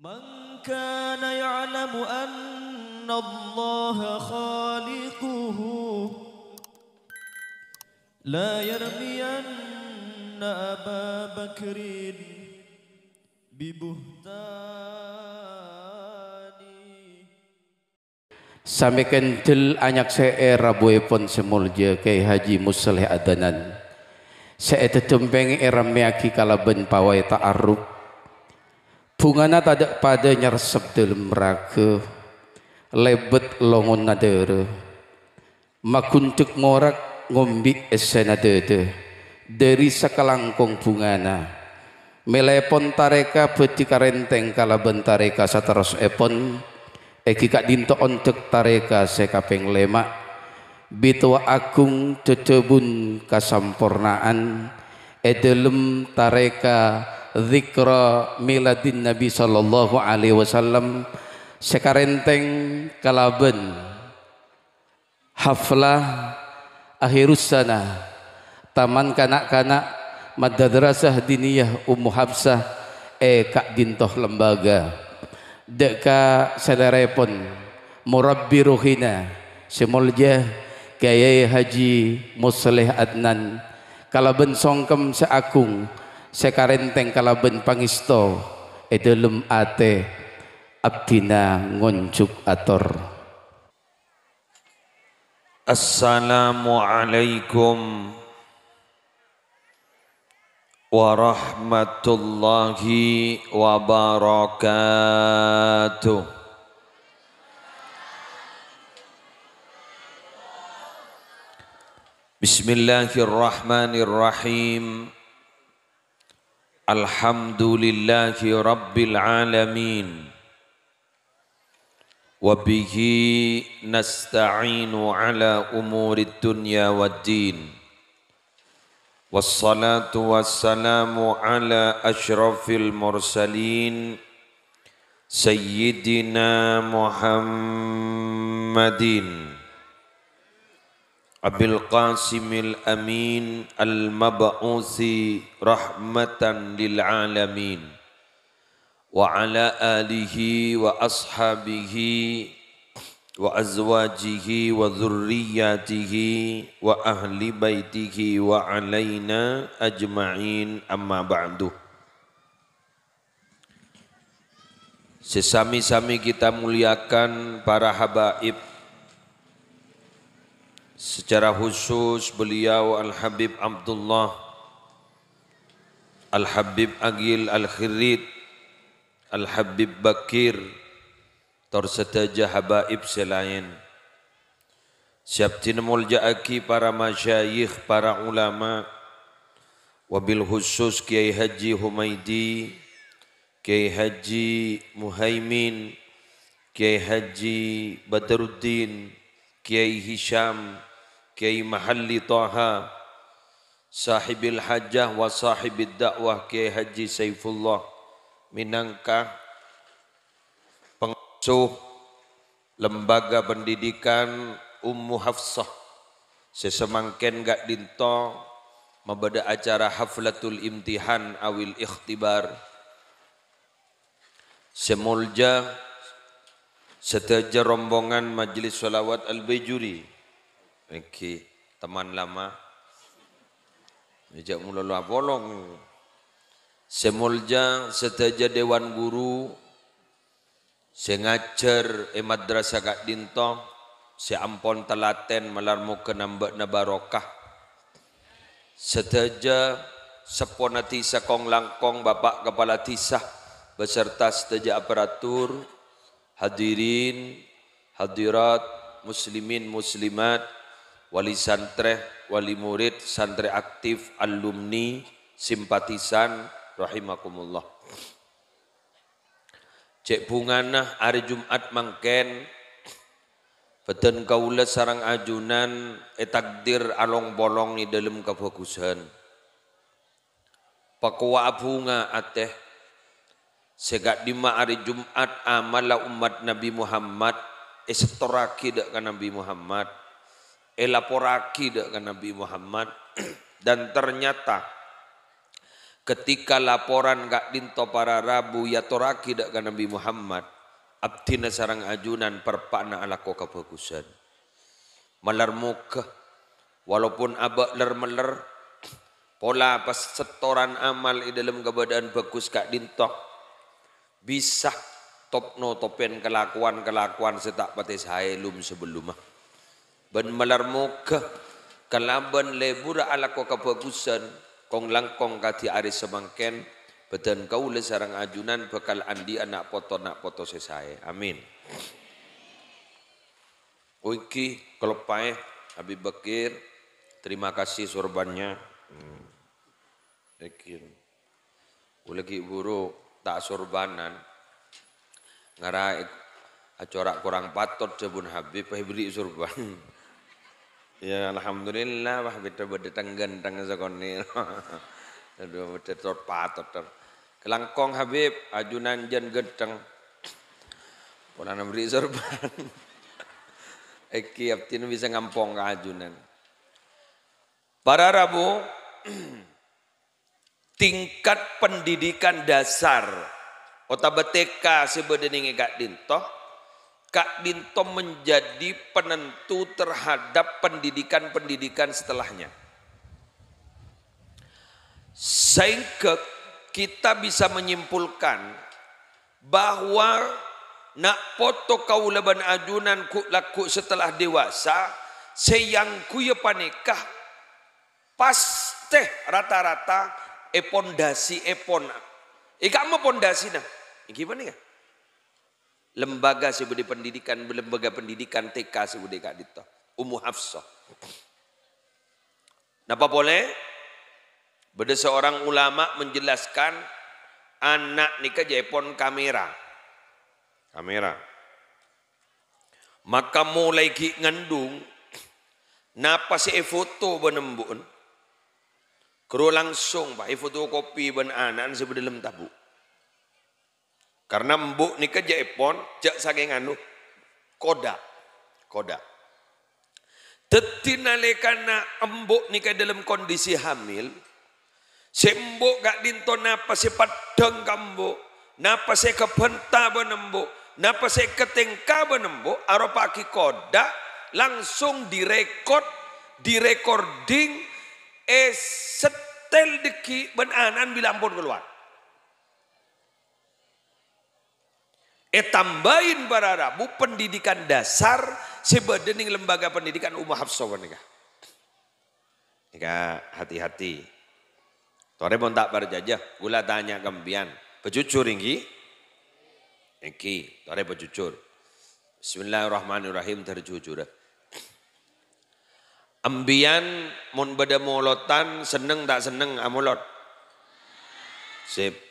من كان يعلم أن الله خالقه لا يرمين أبا بكر ببهتان Sami kendel anyak se'e rabuipun semulja kei haji musleh adanan. Se'e tetembeng iramiyaki kalaben pawai ta'arrub. bungana tadak pada nyersep dalam raga lebet longon nadere makuntuk morak ngombi esena dede dari sekalangkong bungana melepon tareka beti karenteng kala bentareka sataros epon eki kak dinto ontek tareka sekapeng lemak bitwa agung cecebun kasampurnaan edelem tareka zikra miladin Nabi sallallahu alaihi wasallam sekarenteng kalaben haflah akhirus sana taman kanak-kanak madrasah diniyah Ummu Hafsah eh kak dintoh lembaga deka selerepon murabbi ruhina semolja kiai haji musleh adnan kalaben songkem seakung sekarenteng kalaben pangisto edelum ate abdina ngonjuk ator Assalamualaikum warahmatullahi wabarakatuh Bismillahirrahmanirrahim Alhamdulillahi Rabbil Alamin Wabihi nasta'inu ala umurid dunya wa din Wassalatu wassalamu ala ashrafil mursalin Sayyidina Muhammadin Abil Qasimil Amin Al-Mab'uthi Rahmatan Lil Alamin Wa alihi wa ashabihi wa azwajihi wa dhurriyyatihi wa ahli ajma'in amma Sesami-sami kita muliakan para habaib Secara khusus beliau Al-Habib Abdullah Al-Habib Agil Al-Khirid Al-Habib Bakir Tersetaja Habaib selain Siap tinamul ja'aki para masyayikh, para ulama Wabil khusus Kiai Haji Humaidi Kiai Haji Muhaimin Kiai Haji Badruddin Kiai Hisham Kiai Hisham Kiai Mahalli Toha, Sahibil Hajjah wa Sahibid Dakwah Kiai Haji Saifullah Minangka pengasuh Lembaga Pendidikan Ummu Hafsah. Sesemangken gak dinto membeda acara haflatul imtihan awil ikhtibar. Semulja seteja rombongan Majlis salawat al-bejuri Niki teman lama. Ejak mulala bolong. Semulja setaja dewan guru. Sengajar e madrasah kak dinto. Seampon telaten malar kenambak na nabarokah. Setaja sepona tisa kong langkong bapak kepala tisah beserta setaja aparatur hadirin hadirat muslimin muslimat wali santri, wali murid, santri aktif, alumni, simpatisan, rahimakumullah. Cek bunganah hari Jumat mangken, beten kaula sarang ajunan, etakdir along bolong ni dalam kebagusan. Pakua bunga ateh, segak dima hari Jumat amala umat Nabi Muhammad, esetoraki dak kan Nabi Muhammad, elaporaki dengan Nabi Muhammad dan ternyata ketika laporan gak dinto para rabu ya toraki dengan Nabi Muhammad abdina sarang ajunan perpana ala koka bagusan malar muka walaupun abak ler meler pola pas setoran amal di dalam keberadaan bagus gak Dinto bisa topno topen kelakuan kelakuan setak patis hailum sebelumah ben melar muka kalaban lebur ala ko kabagusan kong langkong kati ari semangken badan kau le sarang ajunan bekal andi anak foto nak foto sesae amin Uiki kelepai Habib Bekir terima kasih sorbannya hmm. Ekin Ulegi buru tak sorbanan ngarai acorak kurang patut sebun Habib Habib sorban. Ya alhamdulillah wah beda berdetang gantang sekoni. Aduh terpat ter. Kelangkong Habib ajunan jen gedeng. Pola nambri sorban. Eki abtin bisa ngampong ke ajunan. Para Rabu tingkat pendidikan dasar otak BTK sebedeningi kak dintoh Kak Dinto menjadi penentu terhadap pendidikan-pendidikan setelahnya. Sehingga kita bisa menyimpulkan bahwa nak foto kau leban ajunan ku laku setelah dewasa seyang ku ya panikah pas rata-rata epondasi epona. Ika mau pondasi nah. gimana ya? lembaga sebagai pendidikan lembaga pendidikan TK sebagai kak dito Ummu Hafsah Napa boleh? Beda seorang ulama menjelaskan anak nikah jepon kamera. Kamera. Maka mulai ki ngandung napa si e foto benembun. Kru langsung pak e foto kopi ben anak sebelum tabu. Karena mbok nika kerja epon, jak saking anu koda. Koda. Teti nalekana embok nika dalam kondisi hamil, sembok gak dinto napa se padang kambo, napa se kebenta benembo, napa se ketengka benembo, aropa ki koda langsung direkod, direkording, esetel eh, setel deki benanan bilang pun keluar. Etambain eh, para Rabu pendidikan dasar sebadening lembaga pendidikan Umma Hafsah nika. Nika hati-hati. Tore pun tak berjajah, gula tanya kembian. Bejucur inggi? Inggi, tore bejucur. Bismillahirrahmanirrahim terjujur. Ambian mun beda molotan seneng tak seneng amolot. Sip.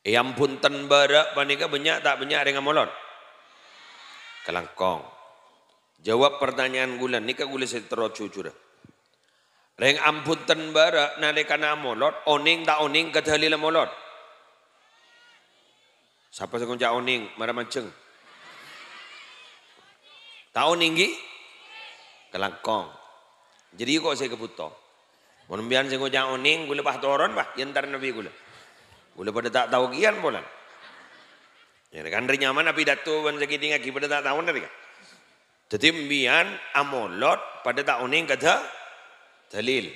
Yang punten barak panika banyak tak banyak dengan molon. Kelangkong. Jawab pertanyaan gula, nikah gula setero cucur. Reng ampunten barak nadekana molot. Oning tak oning kedhalila molot. Siapa sekong cak oning marah maceng. Tak oning gi? Kelangkong. Jadi kok saya kebutuh. Mun bian sing oning gula pah toron pah yentar nabi gula. Ulah pada tak tahu kian polan. Ya kan dari nyaman tapi datu ban sakit tinggal pada tak tahu nari kan. Jadi mian amolot pada tak uning kada dalil.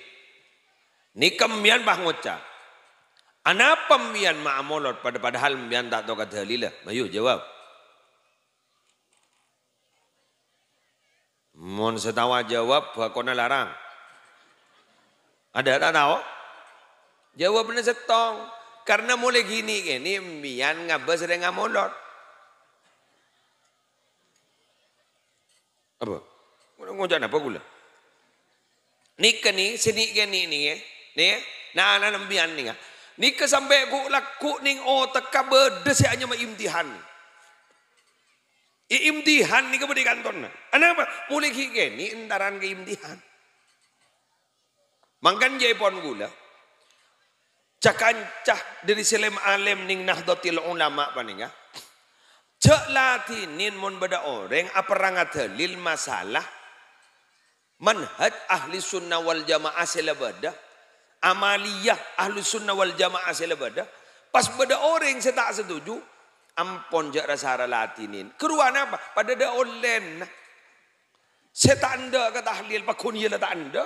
Nikam mian bah ngoca. Anapa mian ma amolot pada padahal mian tak tahu kata dalil. Mayu jawab. mohon setawa jawab bakona larang. Ada tak tahu? Jawabnya setong. Karena mulai gini gini mian ngabes dengan molor. Apa? Ngocok apa gula? Nika ni sini gini ni ya. Ni ya. Nah nah, nah mbian ni ya. Nika sampai ku laku ning otak oh, ka bedes ya, hanya ma imtihan. I imtihan ni kebedi kanton. Kenapa? Mulai gini entaran ke imtihan. Mangkan jaipon gula. Cah kancah dari silem alim ning nahdlatil ulama paninga. Cak latinin mun beda orang apa rangat dalil masalah manhaj ahli sunnah wal jamaah selebeda amaliyah ahli sunnah wal jamaah selebeda pas beda orang saya tak setuju ampon jak rasa latinin keruan apa pada da online saya kata tahlil pakun ia tak anda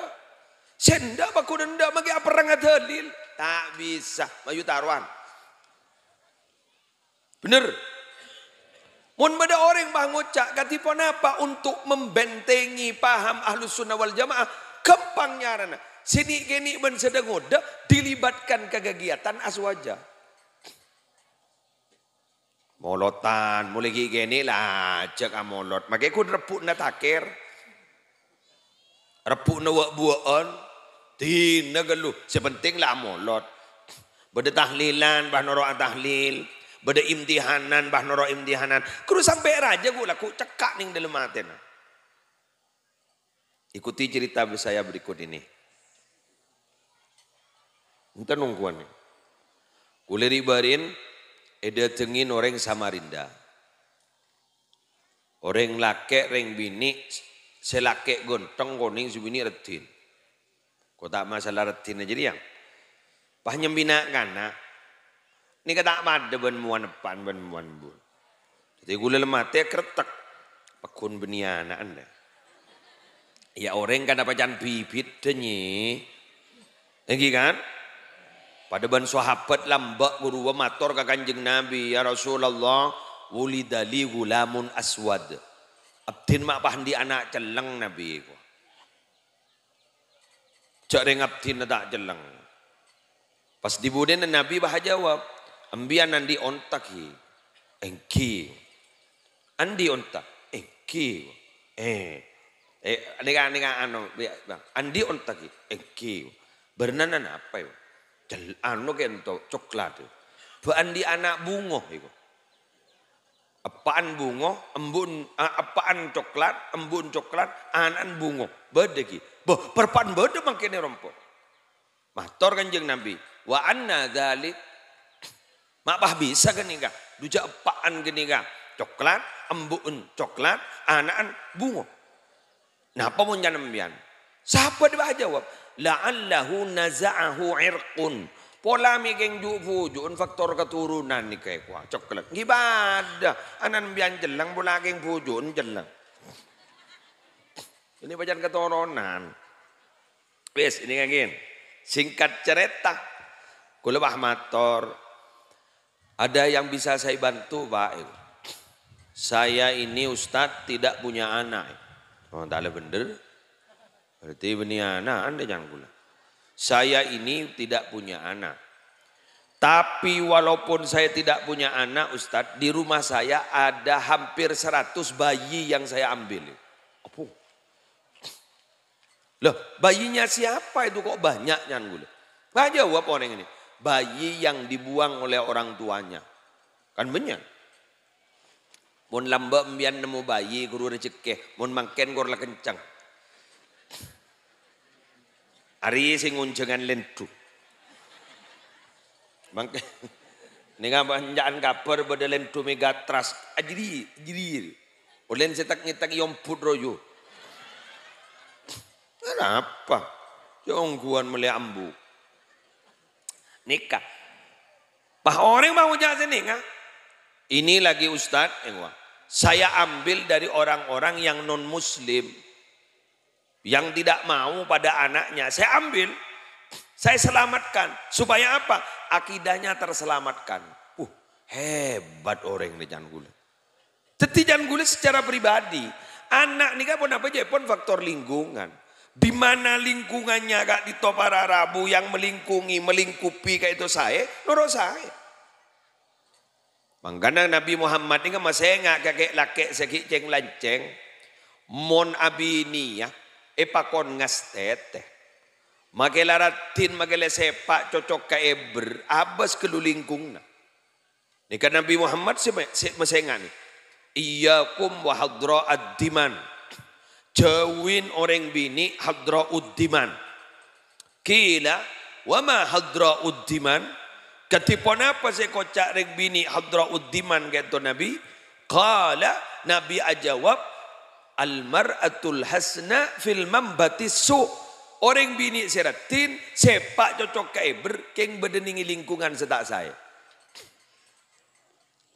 Senda baku denda bagi apa rangat adil? Tak bisa. Mayu taruhan. Bener. Mun pada orang bah ngocak katipon apa untuk membentengi paham ahlus sunnah wal jamaah. Kempang nyarana. Sini gini sedang udah dilibatkan kegiatan aswaja. Molotan, mulai gini lah, cek amolot. Ah Makanya kau repuk na takir. Repuk na wak buaan. Tinagalo. Sepenting lah Lord. Bada tahlilan, bah noro tahlil. Bada imtihanan, bah noro imtihanan. Kru sampai raja gula ku cekak ning dalam hati. Ikuti cerita saya berikut ini. Minta nungguan nih. Kuleri barin, orang tengin orang Samarinda. Orang laki, orang bini, selake gontong koning subini retin. Kota masalah tina jadi yang. Pah nyembina kana. Ni kata mad deban muan depan ban muan bu. Jadi gula lemah teh kertek. Pekun anak anda. Ya orang kan apa jangan bibit denyi. Lagi kan? Pada ban sahabat lambak guru mator ke kanjeng Nabi ya Rasulullah wulidali gulamun aswad. Abdin mak pahandi anak celeng Nabi ku. Cak ringap tina tak jeleng. Pas dibudin Nabi bah jawab, ambian andi ontak hi, engki. Andi ontak, engki. Eh, eh, nika nika ano, bang, ya, ya. andi ontak hi, engki. Bernanan apa ya? Jel anu kento coklat. Bu andi anak bungo iku. Apaan bungo, embun, apaan coklat, embun coklat, anan bungo. berdegi. Boh, perpan bodoh mangkene rompok, Matur kanjeng Nabi, wa anna dzalik mapah bisa kenika, dujak epaan kenika. Coklat, embuun coklat, anaan bungo. Nah, mun janembian? Sahabat dia jawab, la'allahu naza'ahu irqun. Pola mikeng jufu juun faktor keturunan ni kayak kuah coklat. ibadah, anan bian jelang pola keng fujun jelang. Ini bacaan keturunan. Bes, ini ngangin. Singkat cerita. kulo bahmator. Ada yang bisa saya bantu, Pak. Saya ini Ustad tidak punya anak. Oh, tak ada bener. Berarti ini anak, anda jangan gula. Saya ini tidak punya anak. Tapi walaupun saya tidak punya anak Ustad, di rumah saya ada hampir seratus bayi yang saya ambil. Apa? Loh, bayinya siapa itu kok banyak nyan gue? Gak jawab orang ini. Bayi yang dibuang oleh orang tuanya. Kan banyak. Mun lamba mbian nemu bayi guru rezeki, mun mangken gorla kencang. hari sing ngunjengan lentu. Mangken Nika banjaan kabar beda lentu megatras. Ajiri, ah, ajiri. Olen setak yom yomput royo. Kenapa? Jongguan ya ambu Nikah. Pak orang mau jahat sini kan? Ini lagi Ustaz, eh, Saya ambil dari orang-orang yang non muslim. Yang tidak mau pada anaknya. Saya ambil. Saya selamatkan. Supaya apa? Akidahnya terselamatkan. Uh, hebat orang ini jangan gula. Tetapi jangan gula secara pribadi. Anak nikah pun apa aja pun faktor lingkungan. Di mana lingkungannya gak di topara Rabu yang melingkungi, melingkupi kayak itu saya, nurut saya. Mangkana Nabi Muhammad ini kan masih enggak kakek lakek segi ceng lanceng. Mon abini ya, epakon ngastet. Make laratin, makai sepak cocok ke eber, abas kelulingkungna. Ini kan Nabi Muhammad masih enggak nih. Iyakum wa hadra'ad diman jawin orang bini hadra uddiman. Kila wama hadra uddiman. Ketipon apa saya kocak reng bini hadra uddiman kata Nabi. Kala Nabi ajawab almar'atul hasna fil mambati su' Orang bini seratin, sepak cocok kai keng berdeningi lingkungan setak saya.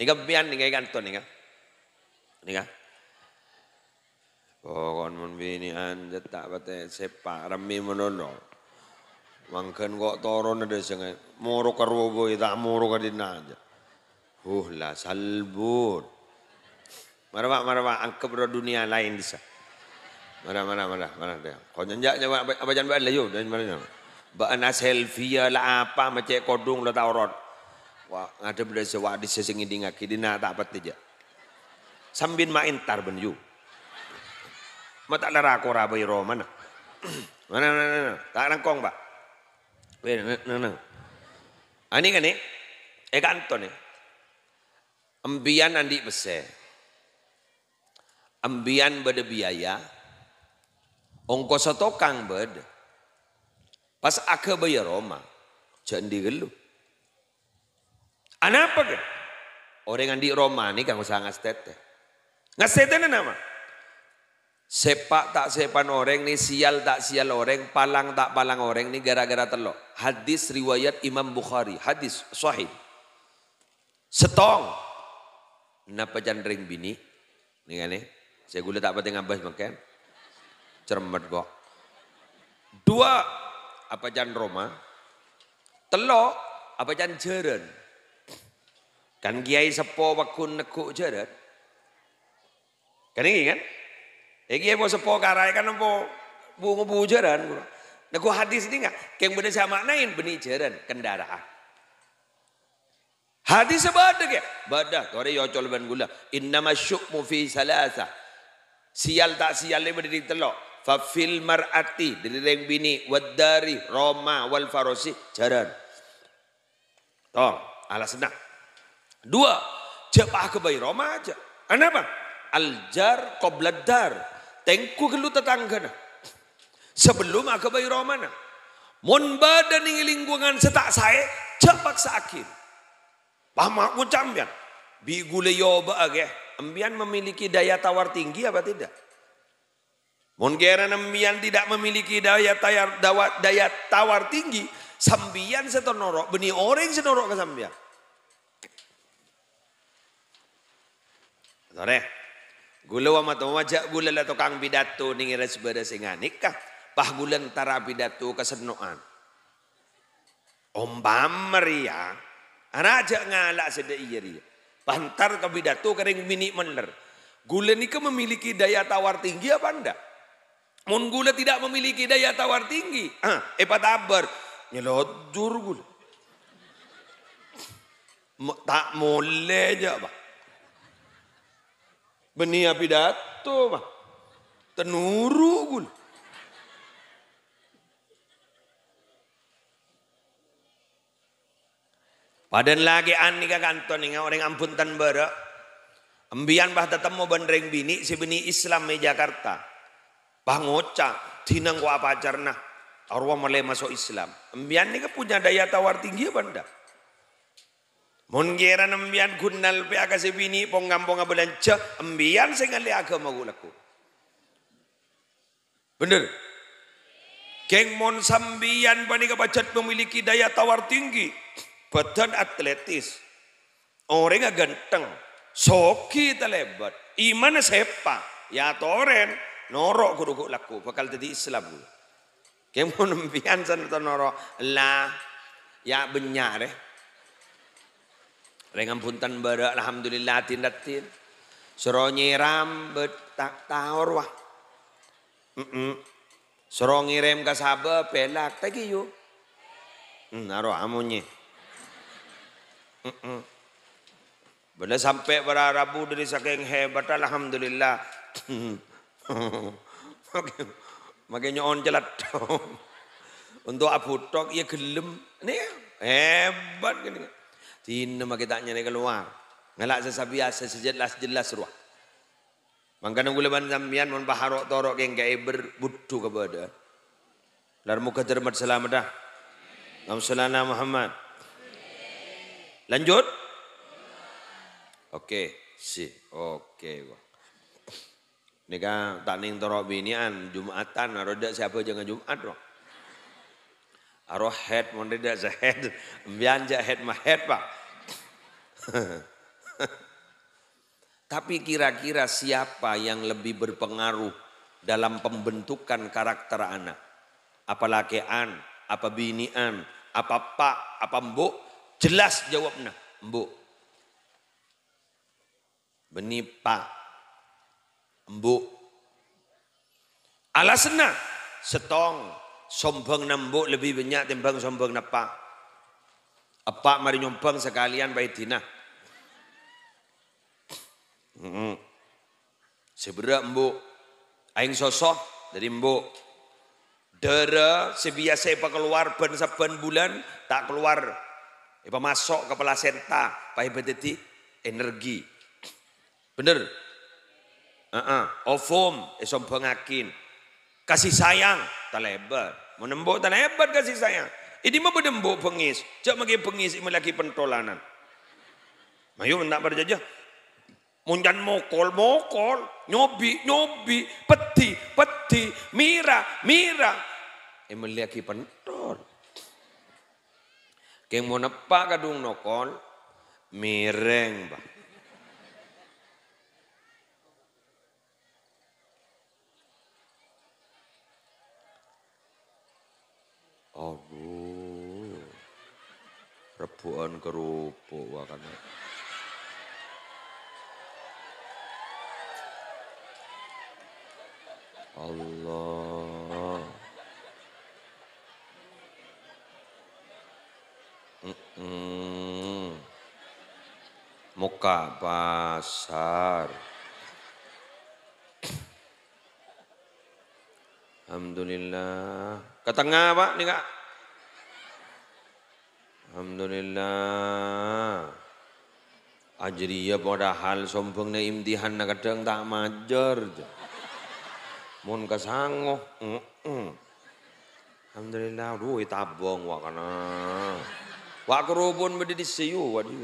Nika pian nika kanton nika. Nika. Kokon mun an cetak pete sepak remi menono. Mangken kok toron ada sengai moro karwobo tak moro kadina aja. Huh lah salbur. Marwa marwa angkep ro dunia lain disa. Mana mana mana mana dia. Kau nyenjak nyawa apa jangan bahan layu dan mana nyawa. Baan selfie ya, lah apa macam kodung la tauron. Wah ada benda sewak di sesengi dingaki dina tak pete je. Sambin main tar yuk. Mata ko aku bay ro mana. Mana mana mana. Tak langkong ba. Wait, no no. Ani kane nih. Ambian andi bese. Ambian bade biaya. Ongkos kang bed. Pas ake bayar Roma, jangan gelu. Anapa ke? Orang yang di Roma ni kang usah ngastet. Ngastet nama. Sepak tak sepan orang nih, sial tak sial orang, palang tak palang orang nih gara-gara telok. Hadis riwayat Imam Bukhari, hadis sahih. Setong. Napa jandring bini? Nih kan Saya gula tak penting ngabas makan. Cermat kok. Dua apa jan Roma? Telok apa jan jeren? Kan kiai sepo wakun nekuk jeren. Kan ini kan? Egi mau sepo karai kan mau bungu bungu jaran. Nah gua hadis ini nggak, keng beda sama nain beni jaran kendaraan. Hadis sebadak ya, badak. Kau yo ya col ban gula. Inna masyuk mufi salasa. Sial tak sial lebih diri telok. Fafil marati dari bini wadari Roma wal farosi jaran. Tong alas senang. Dua jepah kebayi Roma aja. Kenapa? Aljar kobladar tengku gelu tetangga, Sebelum aku bayi romana. Mon badan ini lingkungan setak saya cepak sakit. paham aku cambian. Bi gule yoba age. Ambian memiliki daya tawar tinggi apa tidak? Mon geran ambian tidak memiliki daya tawar, daya tawar tinggi, sambian setonorok, benih orang setonorok ke sambian. Sore. Gula wa wajak gula la tukang pidato ning ira sebada nikah. Pah gula antara pidato kesenoan. Ombam meria, anak aja ngalak sedek iri. Pantar ke pidato kering mini mener. Gula nika memiliki daya tawar tinggi apa ndak? Mun gula tidak memiliki daya tawar tinggi, ah, eh patabar Nyelodur gula. Tak mulai aja, Pak. Benia pidato mah. Tenuru Padan lagi an nika kanton orang ampun tan bara. Ambian bah tetap mau bandreng bini si bini Islam di Jakarta. Bah ngocak tinang wa pacarna. Arwah mulai masuk Islam. Ambian ke punya daya tawar tinggi bandar. Mun geran nambian kunnal pe akase bini ponggam-ponggam belanca ambian sing ale agama laku. Bener. Geng mon sambian panika pacet memiliki daya tawar tinggi, badan atletis. Orangnya ganteng, soki telebat, iman sepa, ya toren, norok kudu laku bakal jadi Islam. Geng mon ambian to norok lah ya benyar eh. Rengam puntan bara Alhamdulillah tindatin Suro nyiram betak tahor wah. Mm -mm. Suro ngirim ke sabe pelak tagi yuk. Mm, naro amunye. Mm -mm. Bila sampai pada Rabu dari saking hebat Alhamdulillah. Makanya on jelat. Untuk abu tok ya gelem. Ini ya, hebat gini. Tinna makitanya ni keluar. Ngalak sesabias sejelas jelas ruah. Mangkana gula ban sambian baharok torok yang kae berbutuh kepada. Lar muka termat selamat dah. Namsulana Muhammad. Lanjut. Oke si. oke. Nika tak ning torok binian Jumatan Rodak siapa jangan Jumat roh. Aro head mondeda za head bian head mah head pak. Tapi kira-kira siapa yang lebih berpengaruh dalam pembentukan karakter anak? Apa lakean, apa binian, apa pak, apa mbok? Jelas jawabnya, mbok. Beni pak, mbok. Alasnya, setong, sombong nembuk lebih banyak timbang sombong napa apa mari nyombong sekalian baik dina. Hmm. Sebera mbok aing sosok dari mbok dera sebiasa apa keluar ben saben bulan tak keluar apa masuk kepala senta pai beteti energi bener uh -uh. Eh, esom pengakin. kasih sayang tak lebar Menembok dan hebat kasih sayang. Ini mah berdembok pengis. Cak magi pengis melaki pentolanan. Mayu nak berjajah. Munjan mokol, mokol, nyobi, nyobi, peti, peti, mira, mira. lagi pentol. Keng mau nepak kadung nokol, mireng bah. Aduh. rebuan kerupuk wakane. Allah. Mm -mm. Muka pasar. Alhamdulillah. Ke tengah Pak, nih Kak. Alhamdulillah. Ajriya padahal sombongnya imtihan na kadang tak majer. Mun kesangoh. Mm -mm. Alhamdulillah, duwe tabong wak kena. Wak kerupun bedi disiyu wadi.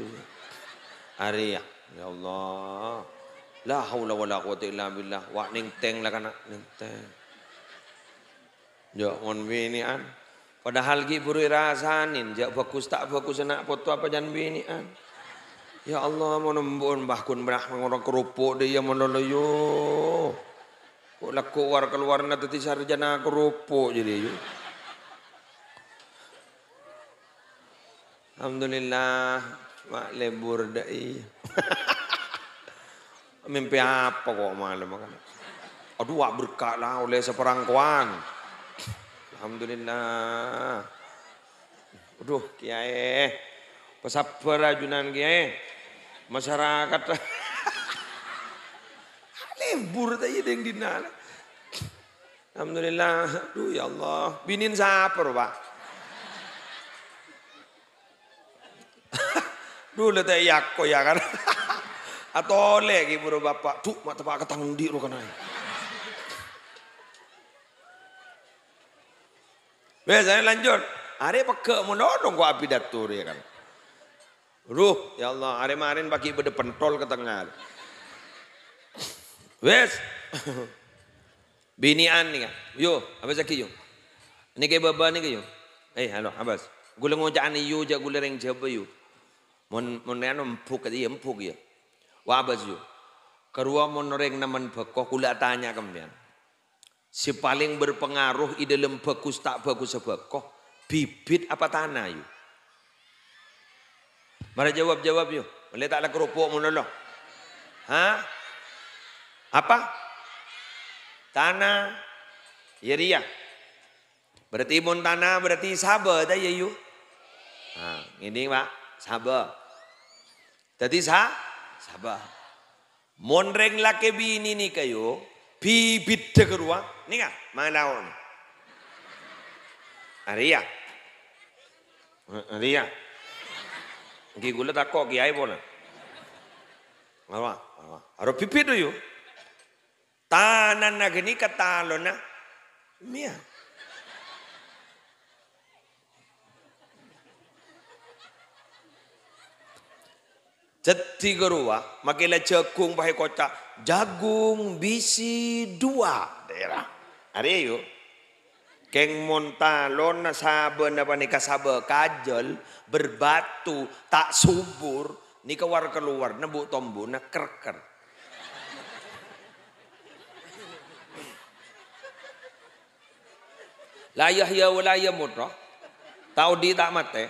Arya, ya Allah. La haula wala quwata illa billah. Wak ning teng lah kena. ning teng. Ya bini an Padahal ki buru rasanin, jak fokus tak fokus nak foto apa jan an Ya Allah mau nembun bahkun berah mengorang kerupuk dia menoloyo. Kok lah keluar keluar nanti tadi sarjana kerupuk jadi. yo Alhamdulillah mak lebur dai. Mimpi apa kok malam kan? Aduh, wak berkat lah oleh seperangkuan. Alhamdulillah. Aduh, kiai. Pesabar ajunan kiai. Masyarakat. libur tadi yang dinala. Alhamdulillah. Aduh ya Allah. Binin saper pak. aduh lete yakko ya kan. Atau lagi buru bapak. Tuh mata pak ketang di rukanai. Biasanya lanjut. Hari peke mendorong kok api datur ya kan. Ruh, ya Allah, hari marin pagi berdepan pentol ke tengah. Wes. Binian ni kan. Yo, apa sakit yo? ini kayak baba ni ke yo? Eh, halo, abas. Gula ngojaan ni yo je gula reng jaba yo. Mon mon anu empuk dia empuk ya. Wa abas yo. Kerua mon reng naman bekoh gula tanya kemian. si paling berpengaruh ide bagus tak bagus sebab kok bibit apa tanah yuk Mari jawab jawab yuk boleh taklah kerupuk mulu ha apa tanah Ya, yeria berarti mon tanah berarti sabar dah ya yuk nah, ha, ini pak sabar jadi sa? sabar Mon mondreng laki bini ni kayu bibidde kerua nika malaon aria ya? eh, aria ya? nggih tak takok kiai pun ngawa ngawa aro bibid yo tanan nageni katalona mia ya? Jadi gerua, makilah jagung pakai kocak, jagung bisi dua daerah. Hari yuk. Keng montalon saben napa nika saba kajol berbatu tak subur nika war keluar nebu tombu na kerker. Layah ya wilayah iya, mutroh. Tau di tak mate.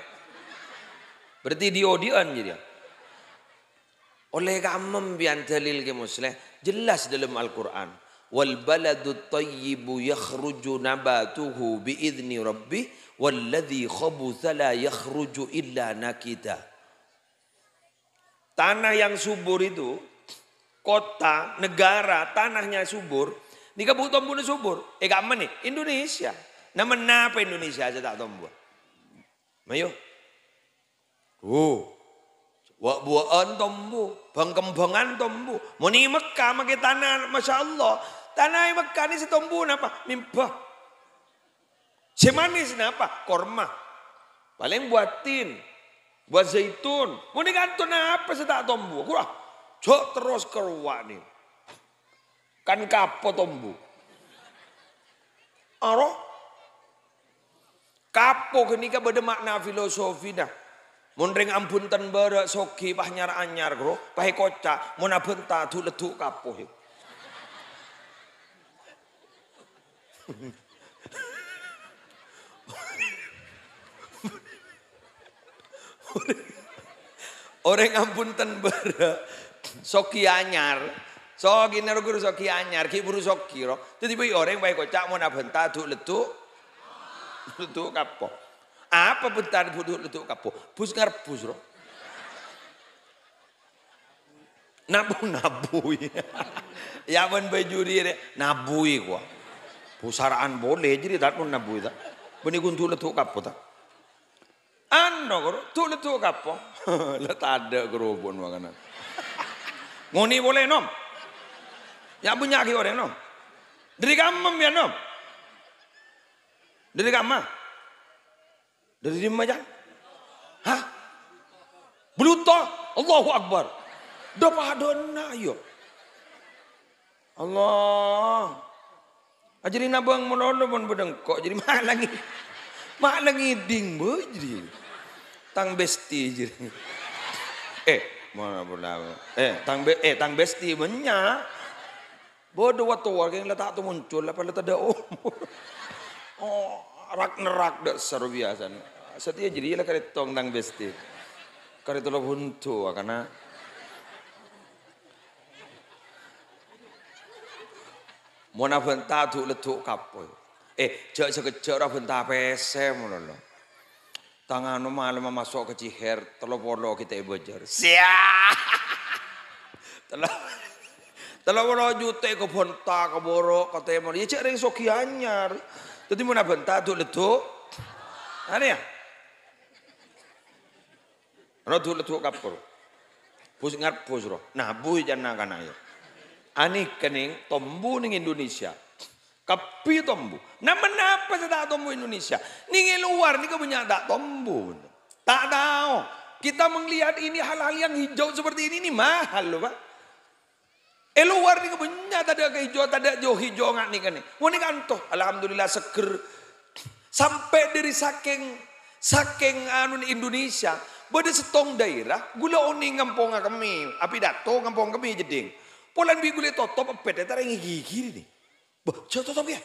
Berarti diodian jadi. Gitu ya? Oleh kamu biar dalil ke muslim jelas dalam Al-Qur'an. Wal baladu tayyibu yakhruju nabatuhu bi rabbih walladhi khabutha la yakhruju illa nakita. Tanah yang subur itu kota, negara, tanahnya subur, ini buton pun subur. Eh gak nih Indonesia. Nama apa Indonesia aja tak tombo. Mayo. Oh, Wa buaan tombu, pengembangan tombu. Muni Mekah makai tanah, masya Allah. Tanah Mekah ini setombu napa? Si Semanis napa? Korma. Paling buat tin, buat zaitun. Muni kantun apa setak tombu? Kurah. Jok terus keruak nih. Kan kapot tombu. Aro. Kapok ini kan bermakna filosofi dah. Mundring ampunten berak soki pah nyar anyar gro, pah koca, mona benta tu letuk kapuh. Orang ampunten berak soki anyar, soki nero guru soki anyar, ki buru soki ro. Tiba-tiba orang pah kocak mona benta tu letuk, letuk kapuh. Apa bentar duduk-duduk kapo? Bus pusro, roh. Nabu nabui. ya ben bejuri re nabui gua. Pusaraan boleh jadi tak pun nabui tak. Beni guntu letuk kapo tak. Ando guru tu letuk kapo. Let ada gerobon makanan. Ngoni boleh nom. Ya punya ki orang nom. Dari kamam ya nom. Dari kamam. Dari di macam? Hah? Bluto? Allahu Akbar. Dah pahadona yo. Allah. Ajari nabang monono pun bedengkok. Jadi mak lagi. Mak lagi ding bo jadi. Tang besti jadi. Eh, mana pula. Eh, tang be, eh tang besti banyak. Bodoh watu warga yang letak tu muncul, apa letak dah umur. Oh, rak nerak dak seru biasa. Setia jadi lah kare tong tang besti. Kare tolong huntu ah, karena Mona benta tu letuk kapoi, Eh, cek cek ora benta pese ngono Tangan Tangan malam masuk ke ciher, telur polo kita ibu ibajar. Siap. Telur telur polo jute ke bonta ke borok kata mau. Ya cek ring sokianyar. Dadi mau bentak tak leduk. Ane ya. Ana tuh kapur. Bus ngar bus roh. Nah, bui jangan nakan ayo. Ya? Ani kening tombu nih Indonesia. Kapi tombu. Nah menapa tak tombu Indonesia? Ning luar ni punya tak tombu. Tak tahu. Kita melihat ini hal-hal yang hijau seperti ini ini mahal loh Pak. Elo warni ka bunya tadi agak hijau tada jo hijau ngak ni kani. Wani kanto alhamdulillah seger. Sampai dari saking saking anu Indonesia pada setong daerah, gula oni ngempong kami, api dato ngempong kami jeding. Polan bi itu top pet eta yang gigi nih. Bah, coba totop ya.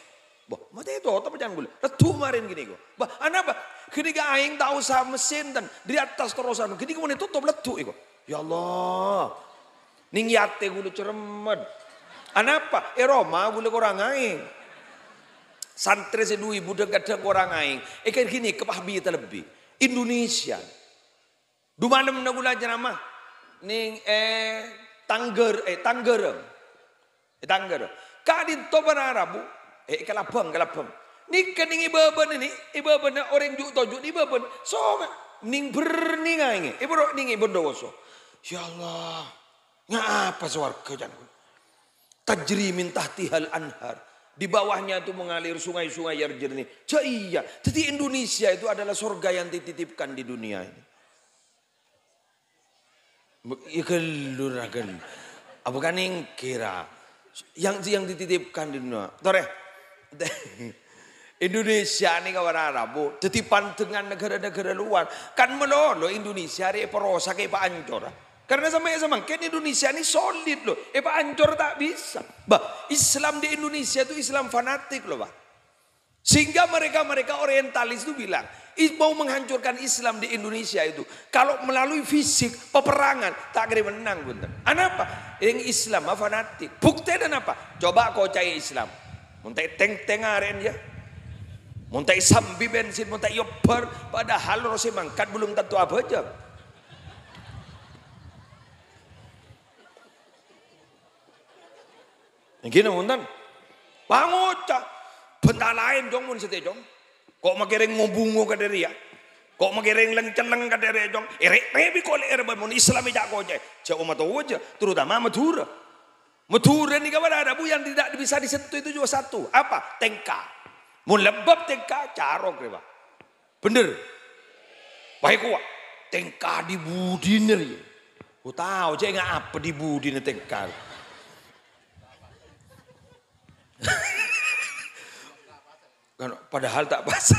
Bah, mata itu apa jangan gula, Retu kemarin gini gua. Bah, ana bah, kini gak aing tahu sama mesin dan di atas terusan, kini ko mene totop letu iko. Ya Allah, Ning yate gulu ceremet. Anapa? Eroma gula orang aing. Santri sedui budak gadang orang aing. Eka gini kepahbi terlebih. Indonesia. Dumana mena gula jenama. Ning eh tangger eh tangger. Eh tangger. Kadin toban Arabu. Eh kalabang kalabang. Ni kening ibu ini, ibu orang juk tojuk iba ibu so ning berningai, e. ibu ning ibu dosa. Ya Allah, Ngapa apa suarga jan? Tajri min tahtihal anhar. Di bawahnya itu mengalir sungai-sungai yang jernih. Jaya. Jadi Indonesia itu adalah surga yang dititipkan di dunia ini. Igelur iya, agel. Ah, apa kan yang kira? Ah? Yang yang dititipkan di dunia. Tore. Indonesia ini kawan Arab, titipan dengan negara-negara luar. Kan menolong Indonesia hari perosak ke hancur. Ah. Karena sampai ya semangket Indonesia ini solid loh. Eh Pak ancur tak bisa. Bah, Islam di Indonesia itu Islam fanatik loh Pak. Sehingga mereka-mereka orientalis itu bilang, mau menghancurkan Islam di Indonesia itu. Kalau melalui fisik, peperangan, tak kira menang. Bunten. Kenapa? Yang Islam ah, fanatik. Bukti dan apa? Coba kau cari Islam. Muntai teng-teng aren ya. Muntai sambi bensin, muntai yoper Padahal rosi mangkat belum tentu apa aja. Gini bangun cak. benda lain dong mun sete dong. Kok makere ngobungo dari ya. Kok makere ke dari dong. Ere rebi kole erba mun Islam jak cak. Jauh mata wajah terutama Madura. Madura kawan ada bu yang tidak bisa disentuh itu juga satu. Apa? Tengka. Mun lembab tengka carok reba. Bener. Baik kuat. Tengka di budiner ya. Ku tahu cak nggak apa di budiner tengka. Kan, padahal tak pas.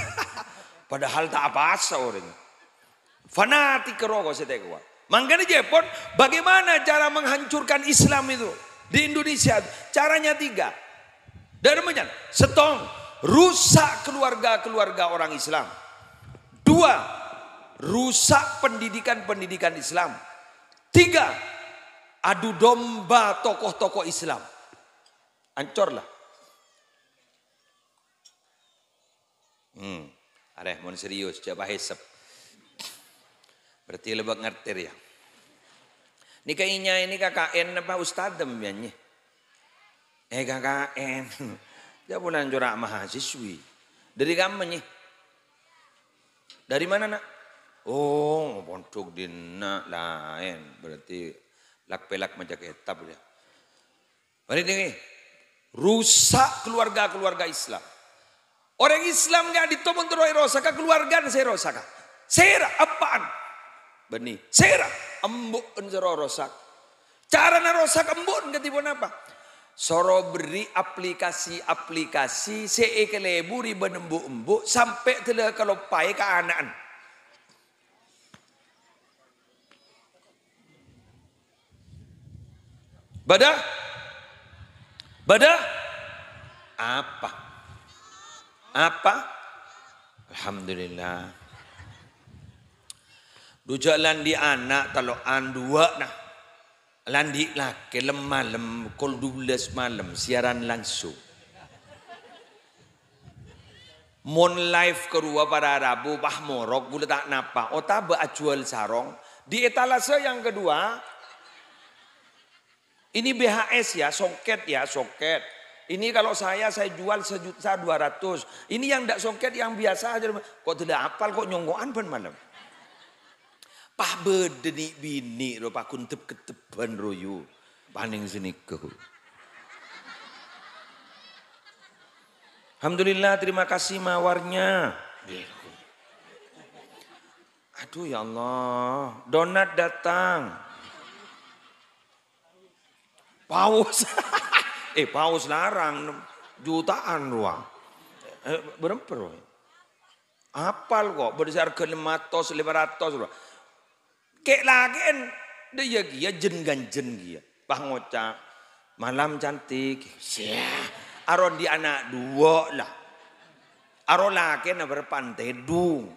padahal tak apa orang. Fanatik rogo setewa. Makanya Jepun bagaimana cara menghancurkan Islam itu di Indonesia? Caranya tiga. Dari mana? Setong, rusak keluarga-keluarga orang Islam. Dua, rusak pendidikan-pendidikan Islam. Tiga, adu domba tokoh-tokoh Islam. Ancorlah. Hmm. Areh mun serius coba hisap. Berarti lebak ngerti ya. Ini kayaknya ini kakak KKN apa ustadem ya Eh kakak KKN. Dia bulan jurak mahasiswi. Dari kamu nih. Dari mana nak? Oh, di nak lain. Berarti lak pelak macam etap ya. Mari ini, Rusak keluarga-keluarga Islam. Orang Islam nggak ditomon teroi rosaka keluarga saya rosaka. Sera apaan? Beni. Sera embuk sero rosak. Cara na rosak embuk ketibun apa? Soro beri aplikasi-aplikasi CE keleburi benembuk-embuk sampai telah kalau pai ke anak. Badah, badah, Apa? Apa? Alhamdulillah. Dujak landi anak kalau an dua nah. Landi lah kelem malam, kol malam, siaran langsung. Mon live kedua para Rabu, bah morok, bulu tak napa, otak oh, acual sarong. Di etalase yang kedua, ini BHS ya, soket ya, soket. Ini kalau saya saya jual sejuta dua ratus. Ini yang tidak songket yang biasa aja. Kok tidak apal kok nyonggoan pun malam. Pah bedenik bini ro pak kuntep keteban royu. Paning sini ke. Alhamdulillah terima kasih mawarnya. Aduh ya Allah, donat datang. Paus. Eh paus larang jutaan ruang. Eh, Berempur. Apal kok berdasar ke 500 500 ruang. Kek lagen dia gia ya jenggan ganjen Pahangoca malam cantik. Sia. Aron di anak dua lah. Aron lagi na dung.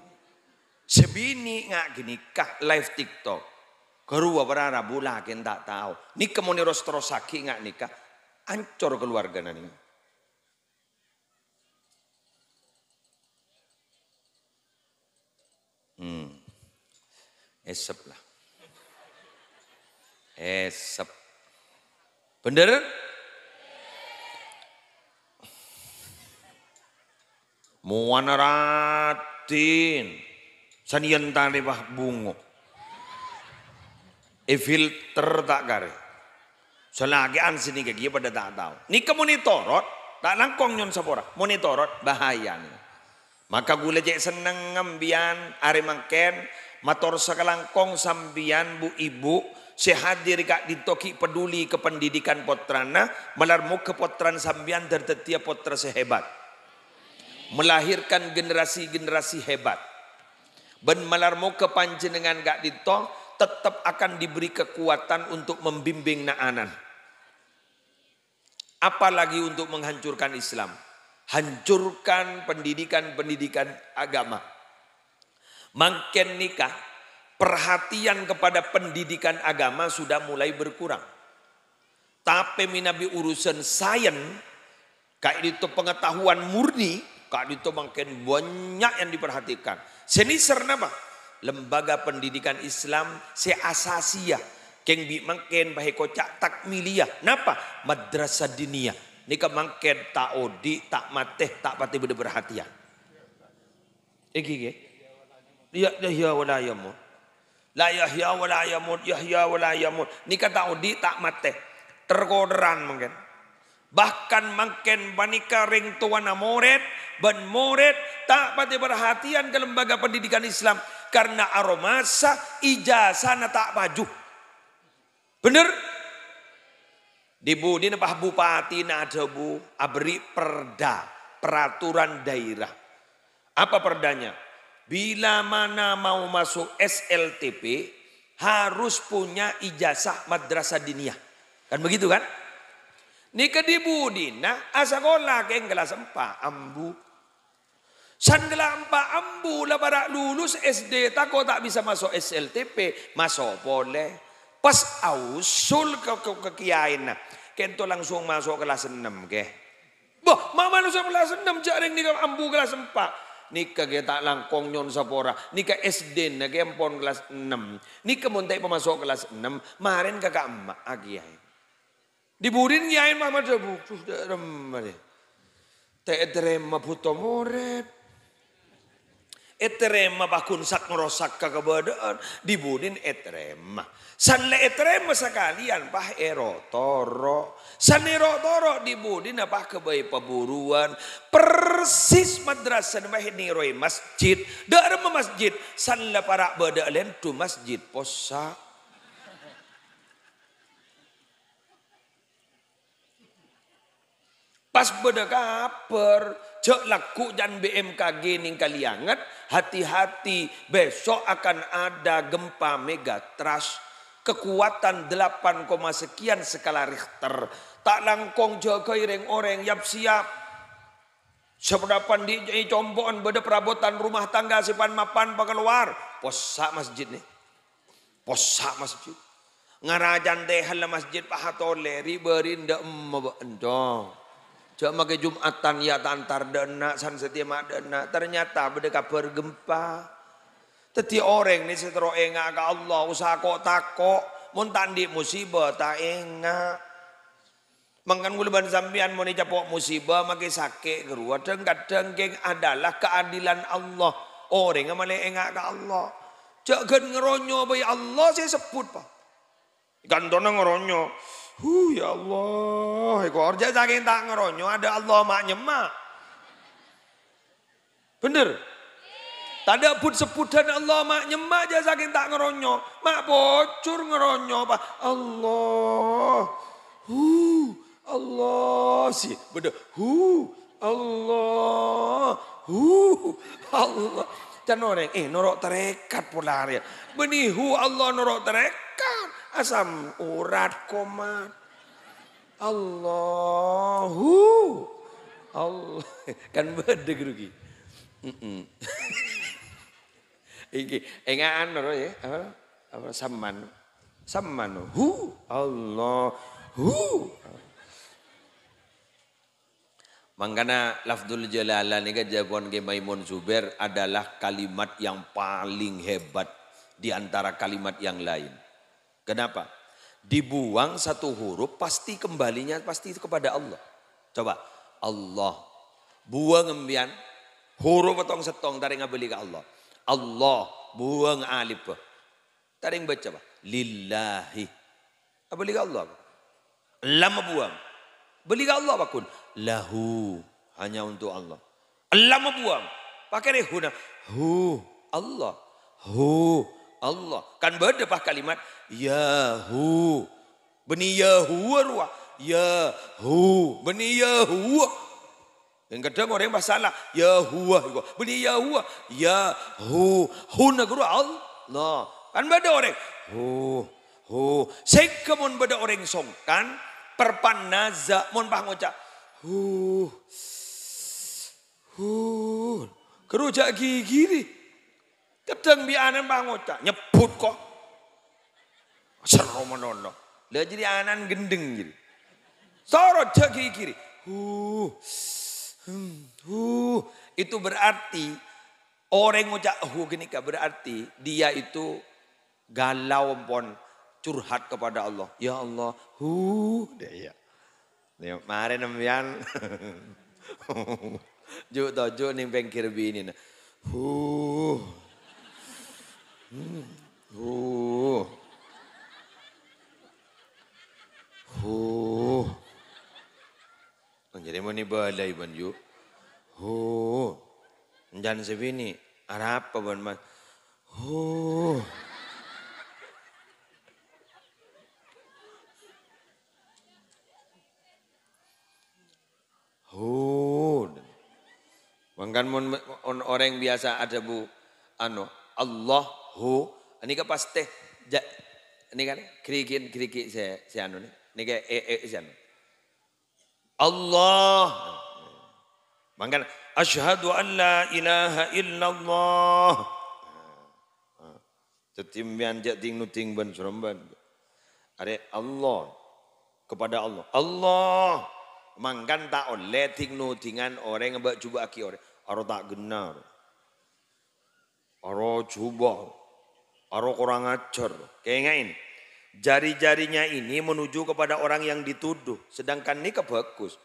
Sebini ngak gini kah live TikTok. Kerua berara kita tak tahu. Nikah mau terus terus sakit ngak nikah. Ancor keluarga nani. Hmm. Esep lah. Esep. Bener? Muana ratin. Sanian tani bunguk, bungo. E filter Selagi ansin ni kaki pada tak tahu. Ni ke monitorot, tak nangkong nyon sapora. Monitorot bahaya ni. Maka gula jek seneng ngambian are mangken mator sakalangkong sambian bu ibu diri kak ditoki peduli ke pendidikan potrana melarmu ke potran sambian dan setiap potra sehebat melahirkan generasi-generasi hebat ben melarmu ke panjenengan gak ditok tetap akan diberi kekuatan untuk membimbing naanan apalagi untuk menghancurkan Islam. Hancurkan pendidikan-pendidikan agama. Makin nikah, perhatian kepada pendidikan agama sudah mulai berkurang. Tapi minabi urusan sains, kayak itu pengetahuan murni, kayak itu makin banyak yang diperhatikan. Seni apa? Lembaga pendidikan Islam seasasiah. Keng bi mangken bahai kocak milia. Napa? Madrasah diniyah. Nika mangken tak odi, tak mateh, tak pati bude berhatian. Iki ke? Ya yahya wa ya, la yamut. La yahya ya la yamut, yahya wala yamut. Ya, ya, Nika tak odi, tak mateh. Terkoderan mungkin. Bahkan mangken banika ring tua namoret, ben moret tak pati berhatian ke lembaga pendidikan Islam. Karena aromasa ijazah tak pajuh. Bener? Di bu, di nepah Bupati ada bu, abri perda, peraturan daerah. Apa perdanya? Bila mana mau masuk SLTP harus punya ijazah madrasah diniyah. Kan begitu kan? Nika di nah, asakola ah, keng kelas empat ambu. San empat ambu lah para lulus SD takut tak bisa masuk SLTP. Masuk boleh. Pas ausul ke, ke, ke kiai na. Kento langsung masuk kelas 6 ke. Bah, mama masuk kelas 6 jaring ni ambu kelas 4. Nika kita langkong nyon sapora. Nika SD na empon kelas 6. Nika muntay pemasuk kelas 6. Maharin kakak emma ah, agiyay. Diburin giyain mama dabu. Terus darem. Teedrem maputo moret. Eterema bakun sak ngerosak kekebadaan. Dibudin eterema. Sanle eterema sekalian pah erotoro. Sanle erotoro dibudin apa kebaik peburuan. Persis madrasan mah niroi masjid. Darma masjid. Sanle para beda tu masjid posa. Pas beda kaper. Cek laku dan BMKG ning kaliangat. Hati-hati besok akan ada gempa megatrust. Kekuatan 8, sekian skala Richter. Tak langkong jaga ireng orang yap siap. Seberapa di combon beda perabotan rumah tangga simpan mapan luar posak masjid nih. posak masjid. Ngarajan dehan masjid pahatole riberin da emma endong. Cak make Jumatan ya tantar dana, san setia dana. Ternyata beda kabar gempa. Teti orang ni setero enga ke Allah usah kok takok mun tandi musibah tak enga. Mangkan kula zambian mau mun capok musibah make sakit gerua kadang-kadang geng adalah keadilan Allah. Orang male enga ke Allah. Jangan ngeronyo bayi Allah saya sebut pak. Gantona ngeronyo. Hu ya Allah, orja saking tak ngeronyo ada Allah mak nyemak. Bener? Tanda pun sepudan Allah mak nyemak aja saking tak ngeronyo. Mak bocor ngeronyo pak. Allah. Hu Allah sih. Bener. Hu Allah. Hu Allah. Dan orang eh norok terekat pula hari. Benihu Allah norok terekat asam urat komat. Allahu. Allah. Kan beda rugi. Iki engaan loh ya. Apa? Apa saman Samman. Hu. Allah. Hu. Mangkana lafdul jalalan kan jagoan ke Maimun Zubair adalah kalimat yang paling hebat di antara kalimat yang lain. Kenapa? Dibuang satu huruf pasti kembalinya pasti kepada Allah. Coba Allah. Buang embian huruf atau setong dari ngabeli ke Allah. Allah buang alif. Taring baca apa? Lillahi. Abeli ke Allah. Lama buang. Beli ke Allah bakun. Lahu. Hanya untuk Allah. Lama buang. Pakai rehuna. Hu. Allah. Hu. Allah. Kan beda pak kalimat Yahu. Beni Yahu. ruwa. Yahu. Beni Yahu. Yang kadang orang yang salah. Yahuwa. Beni Yahu. Yahu. Huna guru Allah. Kan beda orang. Hu. Hu. Seka mon beda orang song Perpan Perpanaza. Mon pah ngocak. Hu. Hu. Kerujak gigi nih. Keteng bang bangota nyebut kok. Seru menono. Lah jadi anan gendeng jadi. Gitu. Sorot jagi kiri Huh. Hmm, huh. Itu berarti orang ngucap hu gini berarti dia itu galau pon curhat kepada Allah. Ya Allah, hu dia ya. Nih, mari nembian. Juk tojo ning pengkir bini. Huh. Hmm. Uh. Uh. Jadi mau ibadah iban yuk. Uh. Jangan sebini. Arab apa ban mas? Uh. Hud. Mungkin orang biasa ada bu, ano, Allah ho nika pas teh ja, kan kerikin keriki saya saya anu ni nika e e saya anu Allah mangkana asyhadu an la ilaha illallah tetimbian ting nuting ban suramban are Allah kepada Allah Allah mangkan tak oleh ting nutingan orang yang coba aki orang orang tak genar orang coba Orang kurang ajar, Kayak Jari-jarinya ini menuju kepada orang yang dituduh. Sedangkan ini kebagus.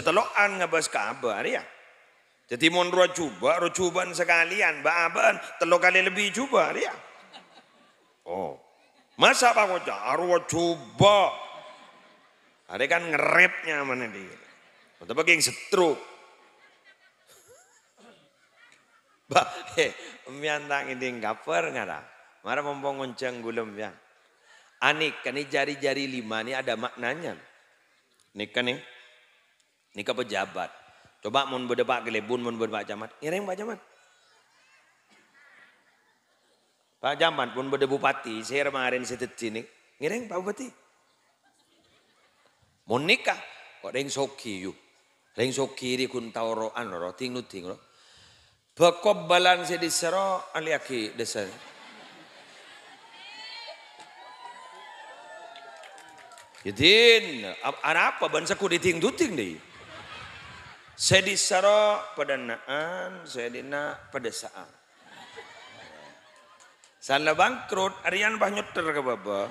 an ngebahas kabar ya. Jadi mau roh coba, roh cobaan sekalian, baban telo kali lebih coba ya. Oh, masa pak kocak, arwah coba. Ada kan ngerepnya mana dia. Tapi yang setruk. Bah, eh, Mian tak ini kapur ngara. Mara mumpung ngonceng gulum ya. Anik ah, kan ini jari-jari lima ini ada maknanya. kan nih. Nika pejabat. Coba mun berdebat gelebun mun berdebat camat. yang Pak Camat. Pak Camat pun berdebu Pati. Saya kemarin saya sini. Ngireng Pak Bupati. Mau nikah. Kok ada yang soki yuk. Ada yang soki ini kun tawroan. Ting nuting. Ting Bekobbalan sidi sero aliaki desa. Yudin, apa bansa ku diting duting deh. Saya disaro pada naan, saya dina pada saat. Sana bangkrut, Aryan banyak nyoter ke baba.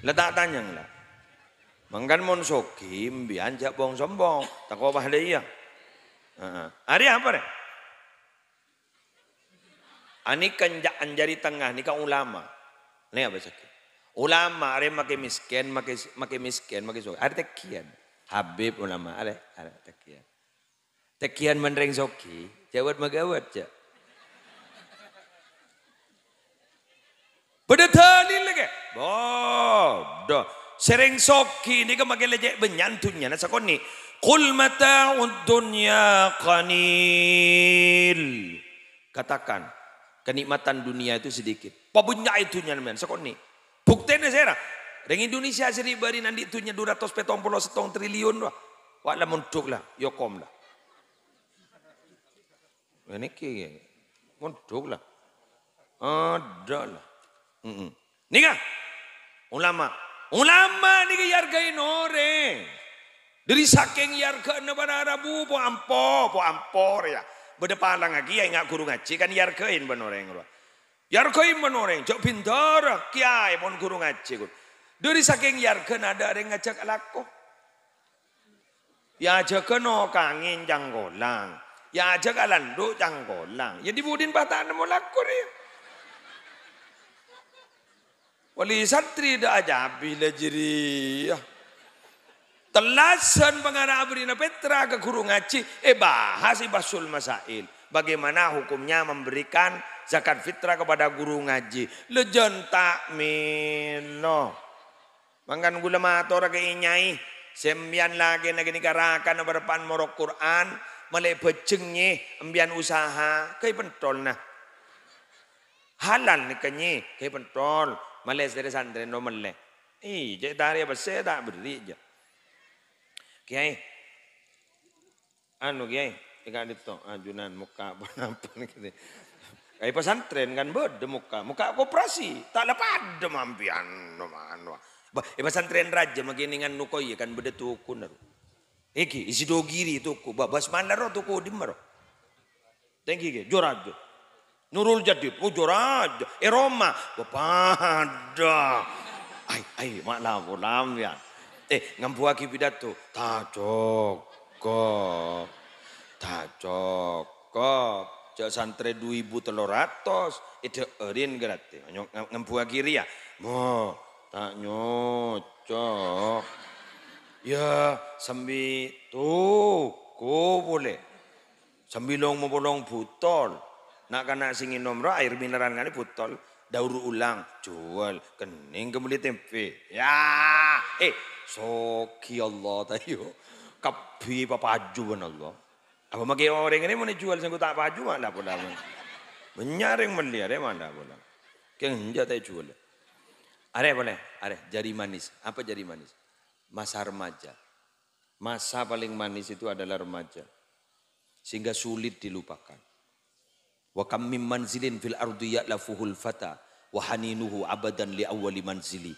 Letak tanya lah. Mangkan mon sokim, bianjak bong sombong. Tak kau bahaya Ari apa re? Ani kanjak anjari tengah ni kan ulama. Ni apa sakit? Ulama are makin miskin, makin miskin, makin sok. Are tekian. Habib ulama are are tekian. Tekian menreng soki, jawat magawat ja. tani lagi. Bodoh. do. Sereng soki ni kan makin lejek benyantunya kau ni Qul mata'ud dunya kanil, Katakan, kenikmatan dunia itu sedikit. Pabunya itu nyaman, sekoni. Buktinya saya, Reng Indonesia seri bari nanti itu nya 200 petong puluh setong triliun lah. Wak lah munduk lah, yokom lah. Ini eh, kaya, munduk lah. Ada lah. Mm kan? ulama. Ulama nika yargain orang. Dari saking yarga nebana rabu po ampo po ampor ya. berdepan palang lagi ya nggak guru ngaji kan yargain benoreng lo. Yargain benoreng jok pintar kiai pon guru ngaji gun. Dari saking yarga nada ada ngajak alako. Ya aja keno kangen janggolang. Ya aja kalando janggolang. Ya dibudin bata mau laku ya. Wali santri dah aja bila jerih. Ya. Telasan pengara abrina petra ke guru ngaji. Eh bahas ibasul masail. Bagaimana hukumnya memberikan zakat fitrah kepada guru ngaji. Lejon takmin. No. Mangkan gula matora ke inyai. Sembian lagi nagi nikarakan berpan morok Quran. Malik becengnya embian usaha. Kayak pentol nah. Halal ni kenyi. Kayak pentol. Malik sendiri sandre no Ih, jadi tari apa saya tak beri je. Kiai. Anu Kiai, di dito anjunan ah, muka penampan gitu. Kayak pesantren kan berde muka, muka koperasi, tak ada pada mampian anu. Eh pesantren raja magini ngan nukoy iya kan beda tuku naru. Iki isi dogiri tuku, babas mandaro tuku dimaro. Tengki you, jorajo. Nurul jadi, oh jorajo. Eroma, eh, bapada. Ay, ay, makna ulam ya eh ngembuagi pidato tajoko tajoko jauh santri dua ibu telur ratus itu erin gratis ngembuagi ria mo tak nyocok ya sambil tuh kau boleh long mau bolong butol nak kena singin nomor air mineral ngani butol daur ulang jual kening kembali tempe ya eh Soki Allah tayo. papa papajuan Allah. Apa makai orang ini mau jual sengku tak paju mana pula. Menyaring melihat mana pula. Keng tayo jual. Are boleh, are jari manis. Apa jari manis? Masa remaja. Masa paling manis itu adalah remaja. Sehingga sulit dilupakan. Wa kam min manzilin fil ardi ya'lafuhul fata wa haninuhu abadan li awwali manzili.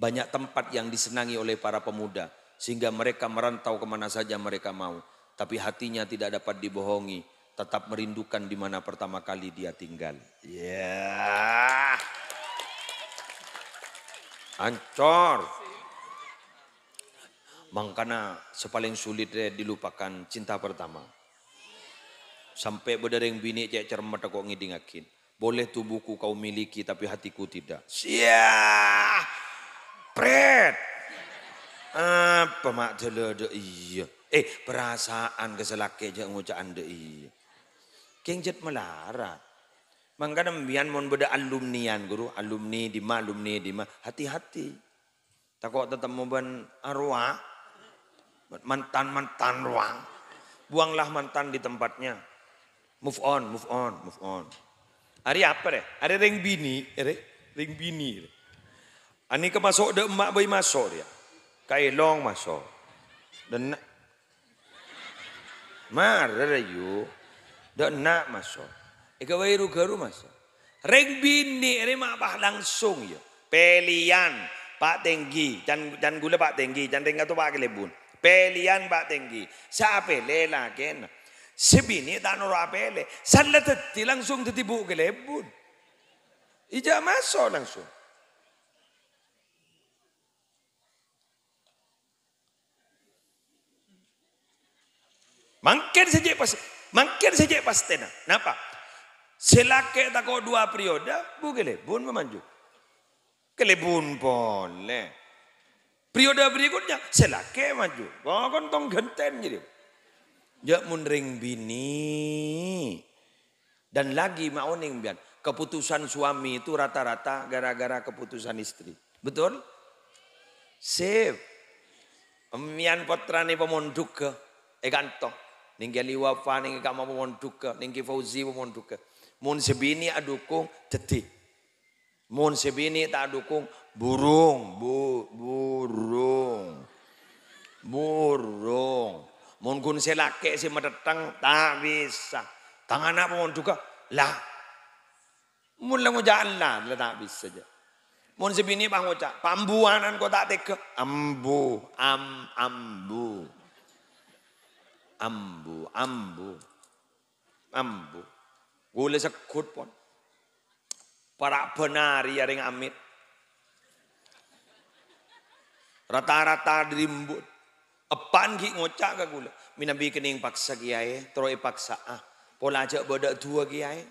Banyak tempat yang disenangi oleh para pemuda. Sehingga mereka merantau kemana saja mereka mau. Tapi hatinya tidak dapat dibohongi. Tetap merindukan di mana pertama kali dia tinggal. Ya. Yeah. Ancor. mangkana sepaling sulit dilupakan cinta pertama. Sampai berdering bini cek cermat kok ngidingakin. Boleh tubuhku kau miliki tapi hatiku tidak. Siap. Pret. Apa mak dulu ada iya. Eh perasaan keselake aja ngucapan de iya. Kengjet melarat. Mangkana mbian mon beda alumnian guru, alumni di ma, alumni di ma, hati-hati. Takut tetap mau ban arwah, mantan-mantan ruang. Buanglah mantan di tempatnya. Move on, move on, move on. Hari apa deh? Hari ring bini, eh, ring bini. Re. Ani ah, ke masuk dek emak bayi masuk dia. long masuk. Dan Mar rayu. Dek nak masuk. Ika bayi rugaru masuk. Reng bini rema bah langsung ya. Pelian Pak tinggi dan dan gula Pak tinggi dan tinggal tu Pak Kelebun. Pelian Pak tinggi, Siapa lela kena. Sebini tak nurah pele. Salah teti langsung buk kelebun. Ija masuk langsung. Mangkir saja pas, mangkir saja pas tena. Napa? tak kau dua periode, bukele bun memanju. pon boleh. Periode berikutnya selake maju. Kau kan tong genten jadi. Jak ya, mundring bini. Dan lagi mauning bian. Keputusan suami itu rata-rata gara-gara keputusan istri. Betul? Sip. Mian potrani pemunduk ke. Eganto. Eh, ninge liwafa ninge kama duka ninge fauzi duka mun sebini adukung teti mun sebini tak dukung burung bu burung burung mun kun selake si medetang tak bisa tangan apa duka lah mun lengu jalan lah tak bisa je Mun sebini bang ucap, pambuanan kau tak tega. Ambu, am, ambu ambu, ambu, ambu. Gule sekut pun, Para benari yang amit. Rata-rata dirimbut. Epan ki ngocak ke gula. Minabi kening paksa kiai, terus paksa ah. Pola ajak bodak dua kiai.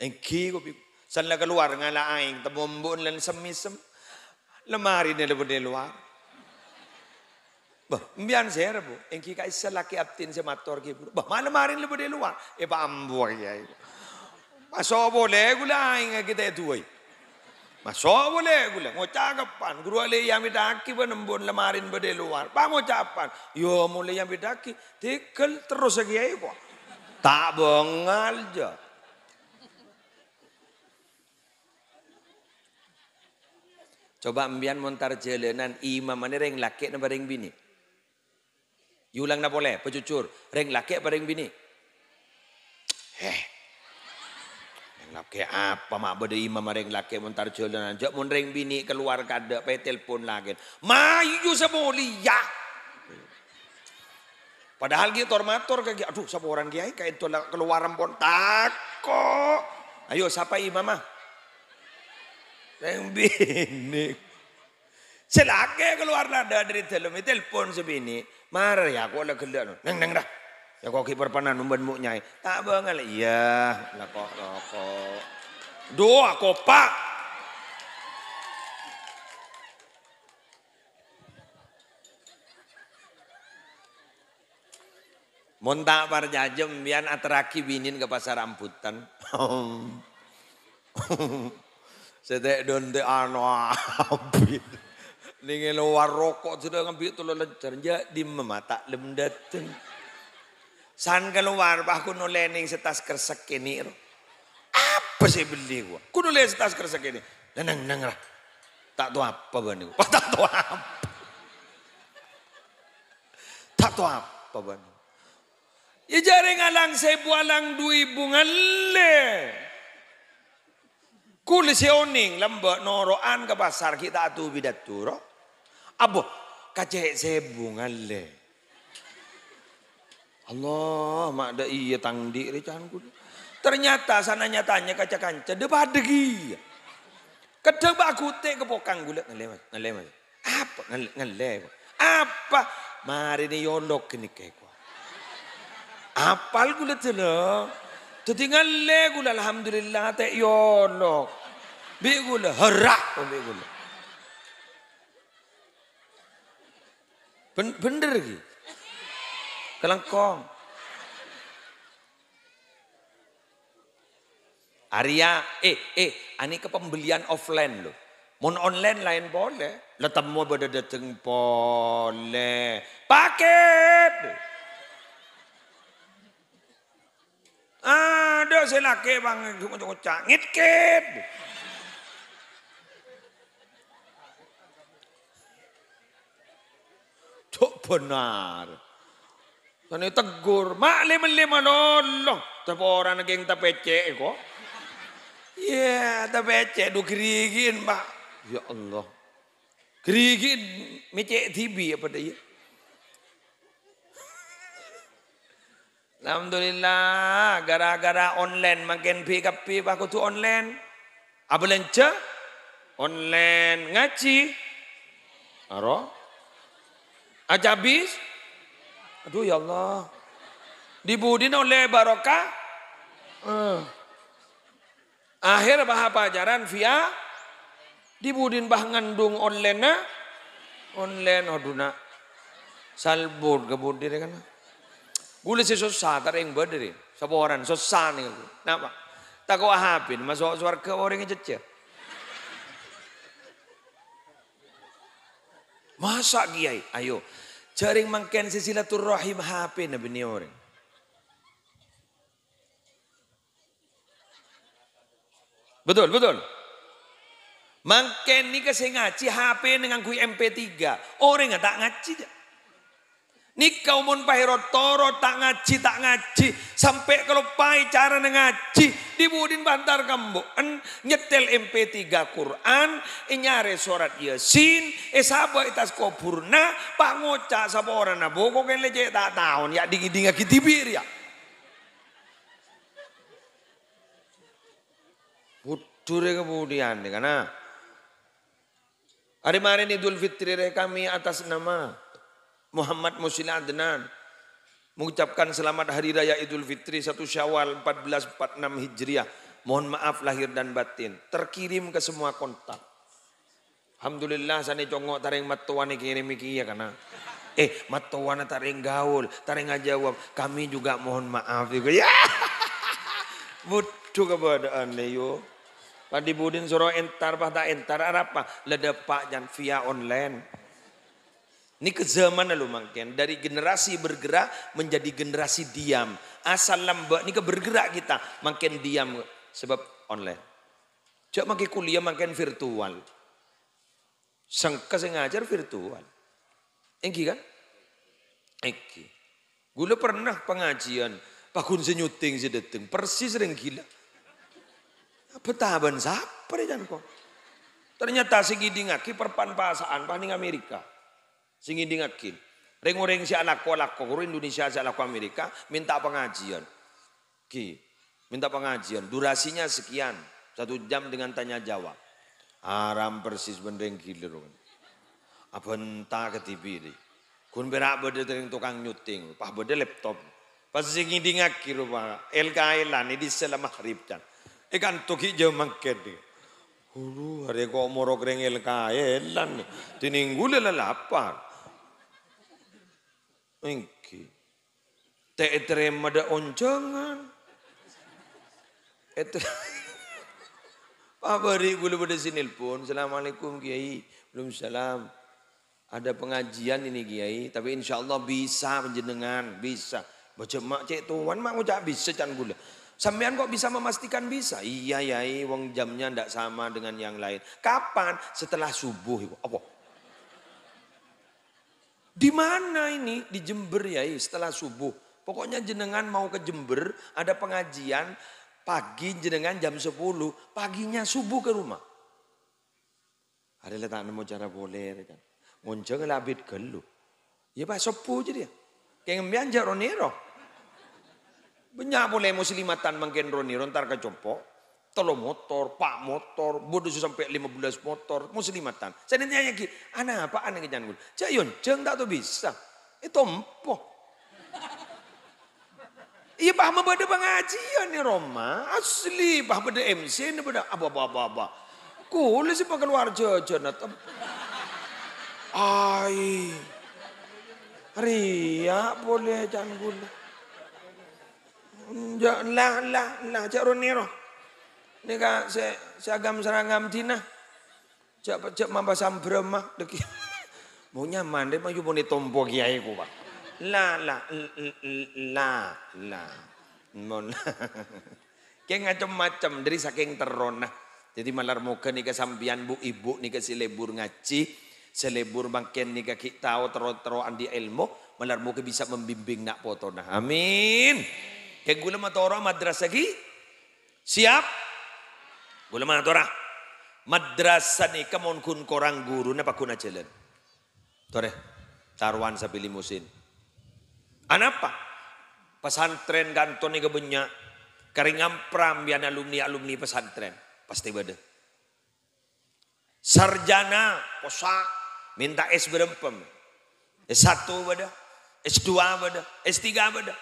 Engki kopi. Sana keluar ngalah aing, temu mbun lan semisem. Lemari ni lebih luar. Bah, mbian rebu, engki kai selaki laki aptin se mator ki Bah, mana marin lebu de luar, eh, ya e ba ambo ya. Maso boleh gula a kita tuai. Maso boleh gula, mau cakapan, guru ale yang bidaki benembun lemarin bede luar. Pak mau capan, yo le yang bidaki, tikel terus lagi ayo ya Tak bengal jo. Coba mbian montar jalanan imam mana reng laki nama bini ulang nak boleh, pecucur. Ring laki apa ring bini? Heh. Ring laki apa mak beda imam ring laki mentar dan aja. Mun ring bini keluar kada pe telpon lagi. Mayu semulia. Padahal dia gitu tormator kayak aduh siapa orang kiai kayak itu keluar pon tako. Ayo siapa imamah? Ring bini keluar அக்கேக்கள் dari telum itu telepon sebini marah ya aku lagi kelak neng neng dah ya kau kiper panah numban mu nyai tak bangal iya lah kok kok doa montak Monta parjajem biar atraki binin ke pasar amputan. Sedek donde ano Ning luar rokok sudah ngambil tuh lancar ja di memata lem dateng. San keluar aku nulis ning setas kersek ini. Apa sih beli gua? Ku nulis setas kersek ini. Neng neng lah. Tak tahu apa bani gua. Tak tahu apa. Tak tahu apa bani. Ya jaring alang dui bunga le. Kulisi ya oning lembek noroan ke pasar kita bidat turok. Abu, Abo sebung ale. Allah mak ada iya tangdi recanku. Ternyata sana nyatanya kaca kanca debat degi. Kedeng aku teh kepokang gula ngelewat ngelewat. Apa ngelewat? Apa? Mari ni yondok kini keko. Apal gula lo? Tetingal le gula alhamdulillah teh yondok. Bi gula herak bi gula. bener iki. Kelengkong. Arya, eh, eh, ani ke pembelian offline loh. Mun online lain boleh. Letemu pada dateng boleh. Paket. Aduh, saya laki bang. cangit, ngit Cuk benar. Sana tegur, maklim lima lima nolong. Tapi orang yang pecek eh, kok. Ya, tak pecek. du gerigin pak. Ya Allah. Gerigin mecek tibi apa dia? Ya? Alhamdulillah, gara-gara online makin pi aku tu online. Apa lenca? Online ngaji. Aroh. Aja bis, Aduh ya Allah. Dibudin oleh barokah. Uh. Akhir bahasa pelajaran via dibudin bah ngandung online na online oduna salbur gebudin kan gule si susah tar yang berdiri sebuah orang susah nih napa tak kau ahapin masuk suarga orang yang Masa kiai? Ayo. Jaring mangken silaturahim HP nabi ni orang. Betul, betul. Mangken ni kasi ngaji HP dengan kui MP3. Orang tak ngaji dah. Nikau mun pahiro toro tak ngaji tak ngaji sampai kalau pai cara ngaji dibudin bantar kambo en nyetel MP3 Quran nyare surat Yasin esaba eh, itas kopurna pak ngocak sapa orang na kok kan leje tak tahun ya digi dinga kitibir ya Buture kemudian karena hari kemarin Idul Fitri kami atas nama Muhammad Musil Adnan mengucapkan selamat hari raya Idul Fitri 1 Syawal 1446 Hijriah. Mohon maaf lahir dan batin. Terkirim ke semua kontak. Alhamdulillah sani congok taring matuan kirim iki ya kana. Eh matuan taring gaul, taring ngajawab. Kami juga mohon maaf juga. Ya. Mutu ya! ne yo. Padi budin suruh entar bah tak entar apa? Ledepak jan via online. Ini ke zaman lalu mungkin Dari generasi bergerak menjadi generasi diam. Asal lambat ini ke bergerak kita. Makin diam sebab online. Cak makin kuliah makin virtual. Sangka saya virtual. Engki kan? Engki. Gula pernah pengajian. Pak Pakun senyuting sedeteng. Persis sering gila. Apa tahapan siapa deh kok? Ternyata segini ngaki perpanpasaan. Paling Amerika. Sing ingatkin. Ring-ring si anak ko lako, Indonesia si anak Amerika minta pengajian. Ki, minta pengajian. Durasinya sekian, satu jam dengan tanya jawab. Aram persis bendeng gilir. Apa entah ke TV ini. Kun berak beda dengan tukang nyuting, pah beda laptop. Pas sing ngidingak kiru pak, elka elan ini selama maghrib kan. Ikan tuki jauh mangket nih. Hulu hari kok morok reng elka elan, tininggule lelah lapar. Tak terima ada oncangan. Itu. Pak Bari gula sini pun, Assalamualaikum Kiai. Belum salam. Ada pengajian ini Kiai. Tapi insya Allah bisa penjenengan. Bisa. Baca mak cek tuan mak ngucap bisa can gula. Sampean kok bisa memastikan bisa? Iya yai wong jamnya ndak sama dengan yang lain. Kapan? Setelah subuh. Apa? Di mana ini? Di Jember ya, setelah subuh. Pokoknya jenengan mau ke Jember, ada pengajian pagi jenengan jam 10, paginya subuh ke rumah. Ada letak nemu cara boleh ya kan. Ngunjung labit gelu. Ya Pak sepuh jadi dia. Ya. Kayak ngembian aja roniro. banyak boleh muslimatan mungkin roniro ntar kecompok telo motor, pak motor, bodoh sampai 15 motor, muslimatan. Saya nanya lagi, anak apa anak kejangan gue? Yun, jeng tak tuh bisa. Itu eh, empo. Iya bah pada pengajian nih Roma, asli pak pada MC ini pada apa apa apa apa. Kulit sih keluar jajan atau Ai. Ria boleh jangan gula. Jangan lah lah lah cak Ronero. Ini kak se, seagam seragam Cina. Cak cak mamba sambrema dek, Mau nyaman deh mah yupone tompo kiai ku pak. La la la la. Mon. Kayak macam-macam dari saking terona. Jadi malar muka nika sambian bu ibu nika si lebur ngaci. Selebur bangken nika kita tero-teroan di ilmu. Malar muka bisa membimbing nak potona. Amin. Kayak gula mata orang Siap mana tora. Madrasah ni kemun kun korang guru napa kuna jalan. torah Taruan sapi limusin. Anapa? Ah, pesantren gantung ni kebenya. keringam pram bian alumni-alumni pesantren. Pasti beda. Sarjana posa minta S berempem. S1 beda. S2 beda. S3 beda.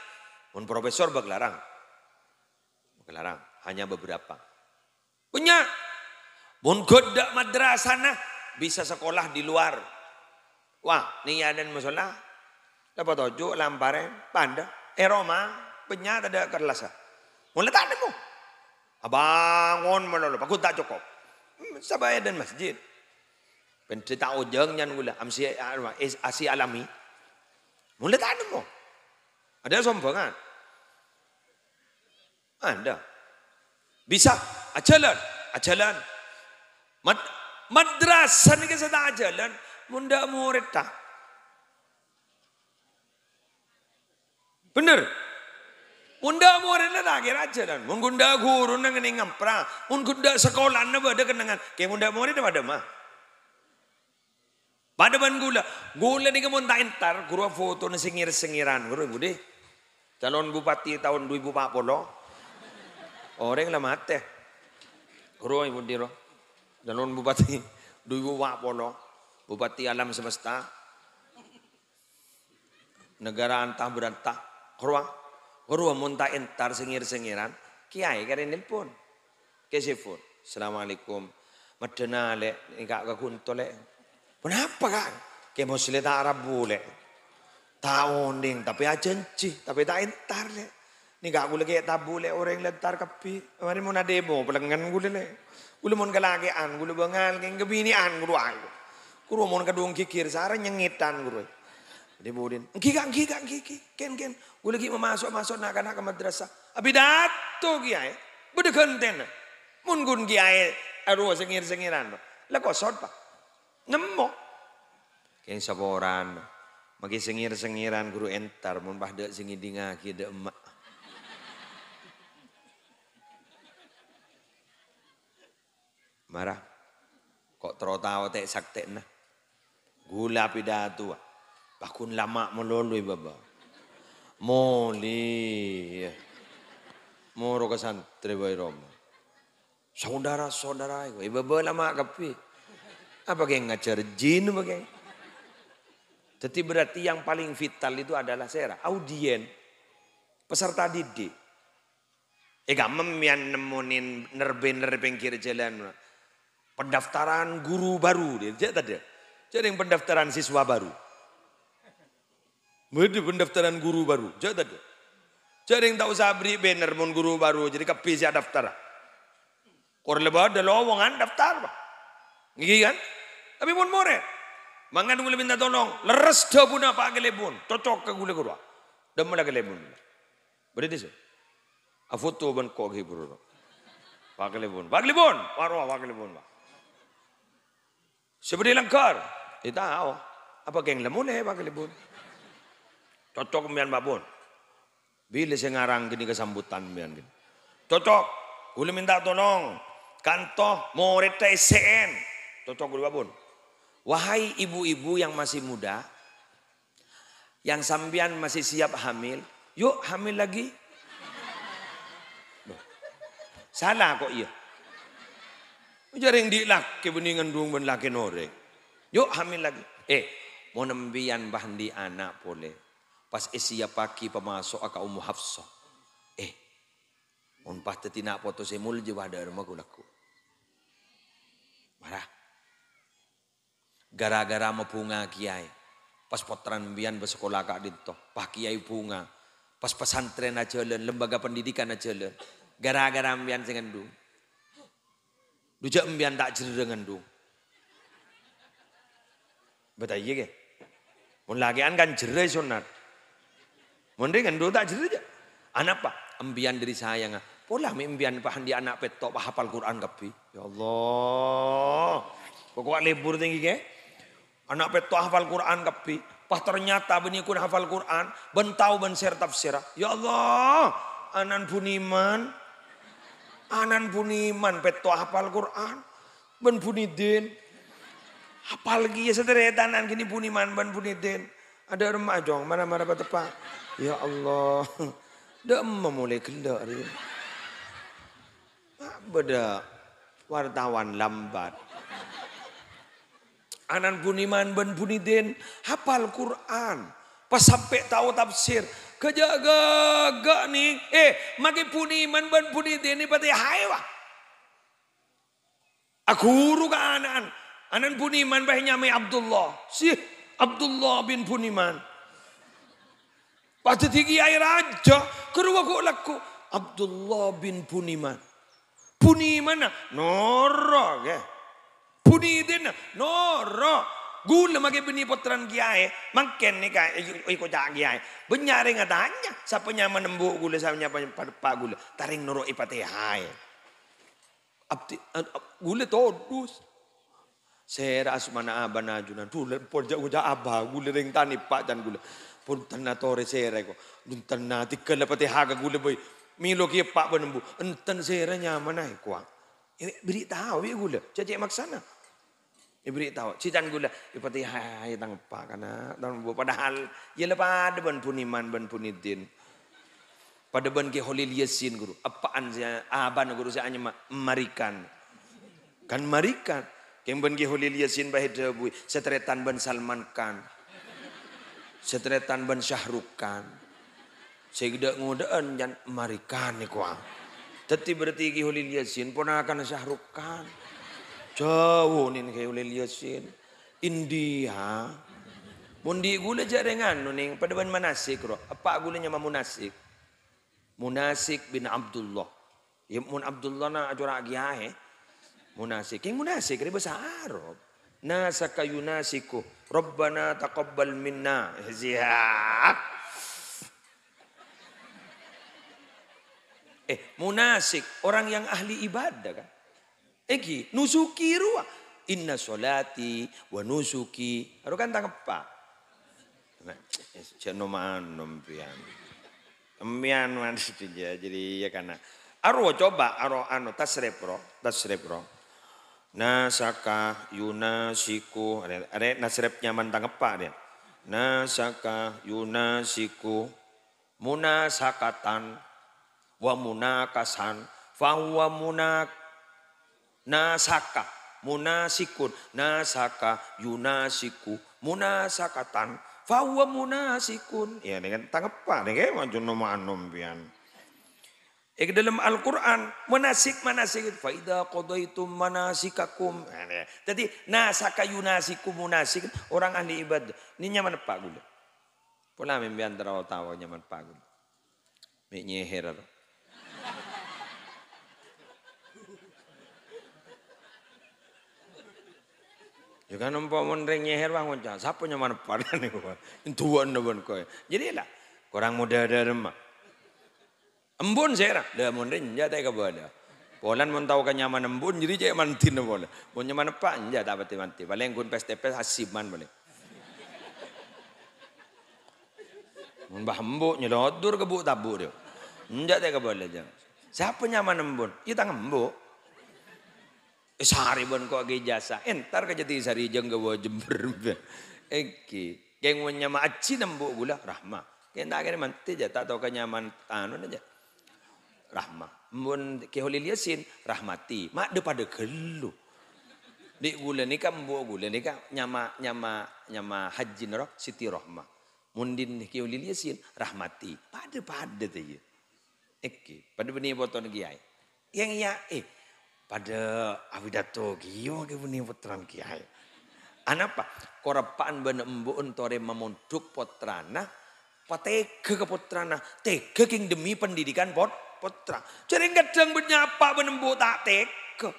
Mun profesor baglarang. Baglarang. Hanya beberapa. Punya. Mun godda madrasah nah bisa sekolah di luar. Wah, nia dan musola. Dapat tojo lampare panda. Eroma eh, punya ada kerlasa. Ah. Mulai tak ada Abangon menolong. Aku tak cukup. Hmm, Sabaya dan masjid. Pencerita ujang yang gula amsi asi alami. Mulai tak ada Ada sombongan. Anda. Bisa ajalan, ajalan. Mad kita sada ajalan, munda muretta. Bener? Unda morena lagi ajalan. Mungunda guru nang ning ngampra, mungunda sekolah nang bada kenangan. Ke munda morena pada mah. Pada ban gula, gula ni kemun tak entar, guru foto na sengir-sengiran, guru budi. Calon bupati tahun 2040. Orang lah mati. Guru Ibu Dira. Danun Bupati ibu Wapono, Bupati Alam Semesta. Negara antah berantah. Guru Guru muntah entar sengir-sengiran. Kiai kare nelpon. Kesifun. Assalamualaikum. Madena le, enggak kakunto le. Kenapa kak? Ke muslim tak Arab boleh. Tak onding, tapi ajenci, tapi tak entar le. Ni gak gule kayak tabu le orang lentar kepi. Mari mau nadebo pelenggan gule le. Gule mau kelage an, gula bengal keng kebini an guru ay. Guru mau kedung kikir sarang nyengitan guru. Debo din. Engki gak engki ken ken ken. lagi ki masuk masuk nak anak ke madrasah. Abidato kiai. Bede kenten. Mun gun kiai arua sengir sengiran. Lah sot pak. Nemo. Keng saboran. Magi sengir sengiran guru entar mun bah dek sengidinga ki dek emak. Marah. Kok terotawa tek tek nah. Gula pidato. Bakun lama melolui baba. Moli. Moro kesan santri Roma. Saudara-saudara iku, eh, baba lama tapi Apa kayak ngajar jin apa kayak? Jadi berarti yang paling vital itu adalah sera, audien, peserta didik. Ega eh, memian nemunin nerbin nerbin kiri jalan pendaftaran guru baru. Dia tadi. Jadi pendaftaran siswa baru. Jadi pendaftaran guru baru. Jadi tadi. Jadi yang tak usah beri banner pun guru baru. Jadi kepi ya daftar. Orang lebar ada lowongan daftar. Gigi kan? Tapi pun murid. Mangan gula minta tolong. Leres dah pun apa gelebun. Cocok ke gula gula Dah mula kelebon berarti sih ah, A foto ban kok hibur. Pak kelebon Pak lebon, Warwa pak kelebon Pak. Seperti lengkar. Kita tahu. Apa geng lemun eh pakai libun. Cocok mian babun. Bila saya ngarang gini kesambutan mian gini. Cocok. Gue minta tolong. Kantoh murid TCN. Cocok gue babun. Wahai ibu-ibu yang masih muda. Yang sambian masih siap hamil. Yuk hamil lagi. Salah kok iya. Jaring dilak kebeningan dung ben laki nore. Yuk hamil lagi. Eh, mau nembian di anak boleh. Pas esia ya pagi pemasok aka umu hafsa. Eh, on pas tetina foto semul je wada rumah gulaku. Marah. Gara-gara mepunga kiai. Pas potran bian bersekolah kak dito. Pak kiai punga. Pas pesantren aja lembaga pendidikan aja Gara-gara bian dengan dulu. Dujak mbian tak jerengan du. Betah iya ke? Mun lagian kan jere sunat. Mun kan du tak jere aja. Anak apa? Embian dari saya nga. Pola mi pahan di anak petok hafal Quran kepi, Ya Allah. Pokok libur tinggi ke? Anak petok hafal Quran kepi, pas ternyata bini kun hafal Quran. Bentau ben ser tafsirah. Ya Allah. Anan puniman. Anan puni peto beto hafal Quran. Ben puni din. Hafal ya sederhana anan kini puni ben puni Ada remah jong mana mana tepat. Ya Allah. Dak memulai gelak ya. dia. Beda wartawan lambat. Anan puniman ben puniden hafal Quran. Pas sampai tahu tafsir, kerja kejaga nih. Eh, maki puni man ban puni deni pati haiwa. Aku ka anan. Anan puniman bah nyame Abdullah. Si Abdullah bin puniman. Pati tigi air aja. kerwa ko laku. Abdullah bin puniman. Puniman na. Norra ya Punidin na. Norra. ಗುಲ್ ಮಗೆ ಬಿನಿ ಪುತ್ರನ್ ಗಿಯಾಯೆ ಮಕ್ಕೆನ್ನೆ ಕಾ jang ಜಾ ಗಿಯಾಯೆ ಬನ್ಯಾರೆ ngatanya sapanya menembu gula sapanya pa gula taring noro ipate hai gula todus sera asmana abana junan dule porja uja aba gula ring tani pak dan gula pun tanna tore sera ko dun tanna pate haga gula boy milo ki pak benembu enten sera mana eh, ko ini eh, beritahu ya gula cacek maksana tahu cican gula ipati hai tang pa kana tang bu padahal yela pada ban puniman ban punitin, pada ban ke holil yasin guru apaan saya aban guru saya hanya marikan kan marikan kem ban ke holil yasin bah debu setretan ban salman kan setretan ban syahruk kan segede ngudean jan marikan ni kuang tetiberti berarti ki holil pun ponakan syahruk kan Jauh kayak oleh liasin. India. Mundi gula jaringan nih pada ban manasik roh. Apa gula mamu munasik? Munasik bin Abdullah. Ya mun Abdullah na ajora giahe. Munasik. Yang munasik dari bahasa Arab. kayu nasiku. Rabbana taqabbal minna. Zihak. Eh, munasik, orang yang ahli ibadah kan. Egi nusuki ruwa Inna solati wa nusuki. Aduh kan tangkep pak. Jenoman nompian. Empian manis jadi ya karena. Arwo coba arwo anu tasrep bro, tasrep bro. Nasaka yunasiku. Ada, ada nasrep nyaman tangkep pak dia. Nasaka yunasiku munasakatan wa munakasan fahuwa munak nasaka, munasikun, nasaka, yunasiku, munasakatan, fawa munasikun. Ya dengan tanggapan, dengan macam nama anum pian. Ik dalam Al-Quran menasik manasik itu faida qadaitum manasikakum. Nah, ya. Jadi nasaka yunasiku munasik orang ahli ibadah. Ini nyaman pak gula. Pula mimpian terawat tawa nyaman pak gula. Ini Ya kan umpama ring nyeher wah ngoncang, Siapa nyaman padane kok. Tuan nubun kowe. Jadi ya lah kurang muda ada dharma. Embun sera, lah mun ring jate ke Polan tahu tau kenyaman embun jadi cek mantin bola. Mun nyaman pak tak apa manti. Paling gun pes asib man boleh. Mun bah embuk nyelodur kebu tabur tabu dia. Njak tak ke Siapa nyaman embun? Kita ya tang Sariban kok ge jasa. Entar ka jati sari jeung gawa jember. Eki. Keng wanya ma aci gula rahma. Keng tak kene manti ja tak tahu kenyaman tanun aja. Rahma. Mun ke holil yasin rahmati. Mak de pada gelu. Di gula ni kan mbu gula ni kan nyama nyama nyama haji roh siti rahma. Mundin ke holil rahmati. Pada pada tu ye. Ya. Eki. Pada bini boton kiai. Yang ya eh pada awidato giyo ge putran kiai. Anapa? Korapaan bana embuun tore memunduk putrana, patege ke putrana, tege king demi pendidikan pot putra. Jadi kadang menyapa embu tak tege.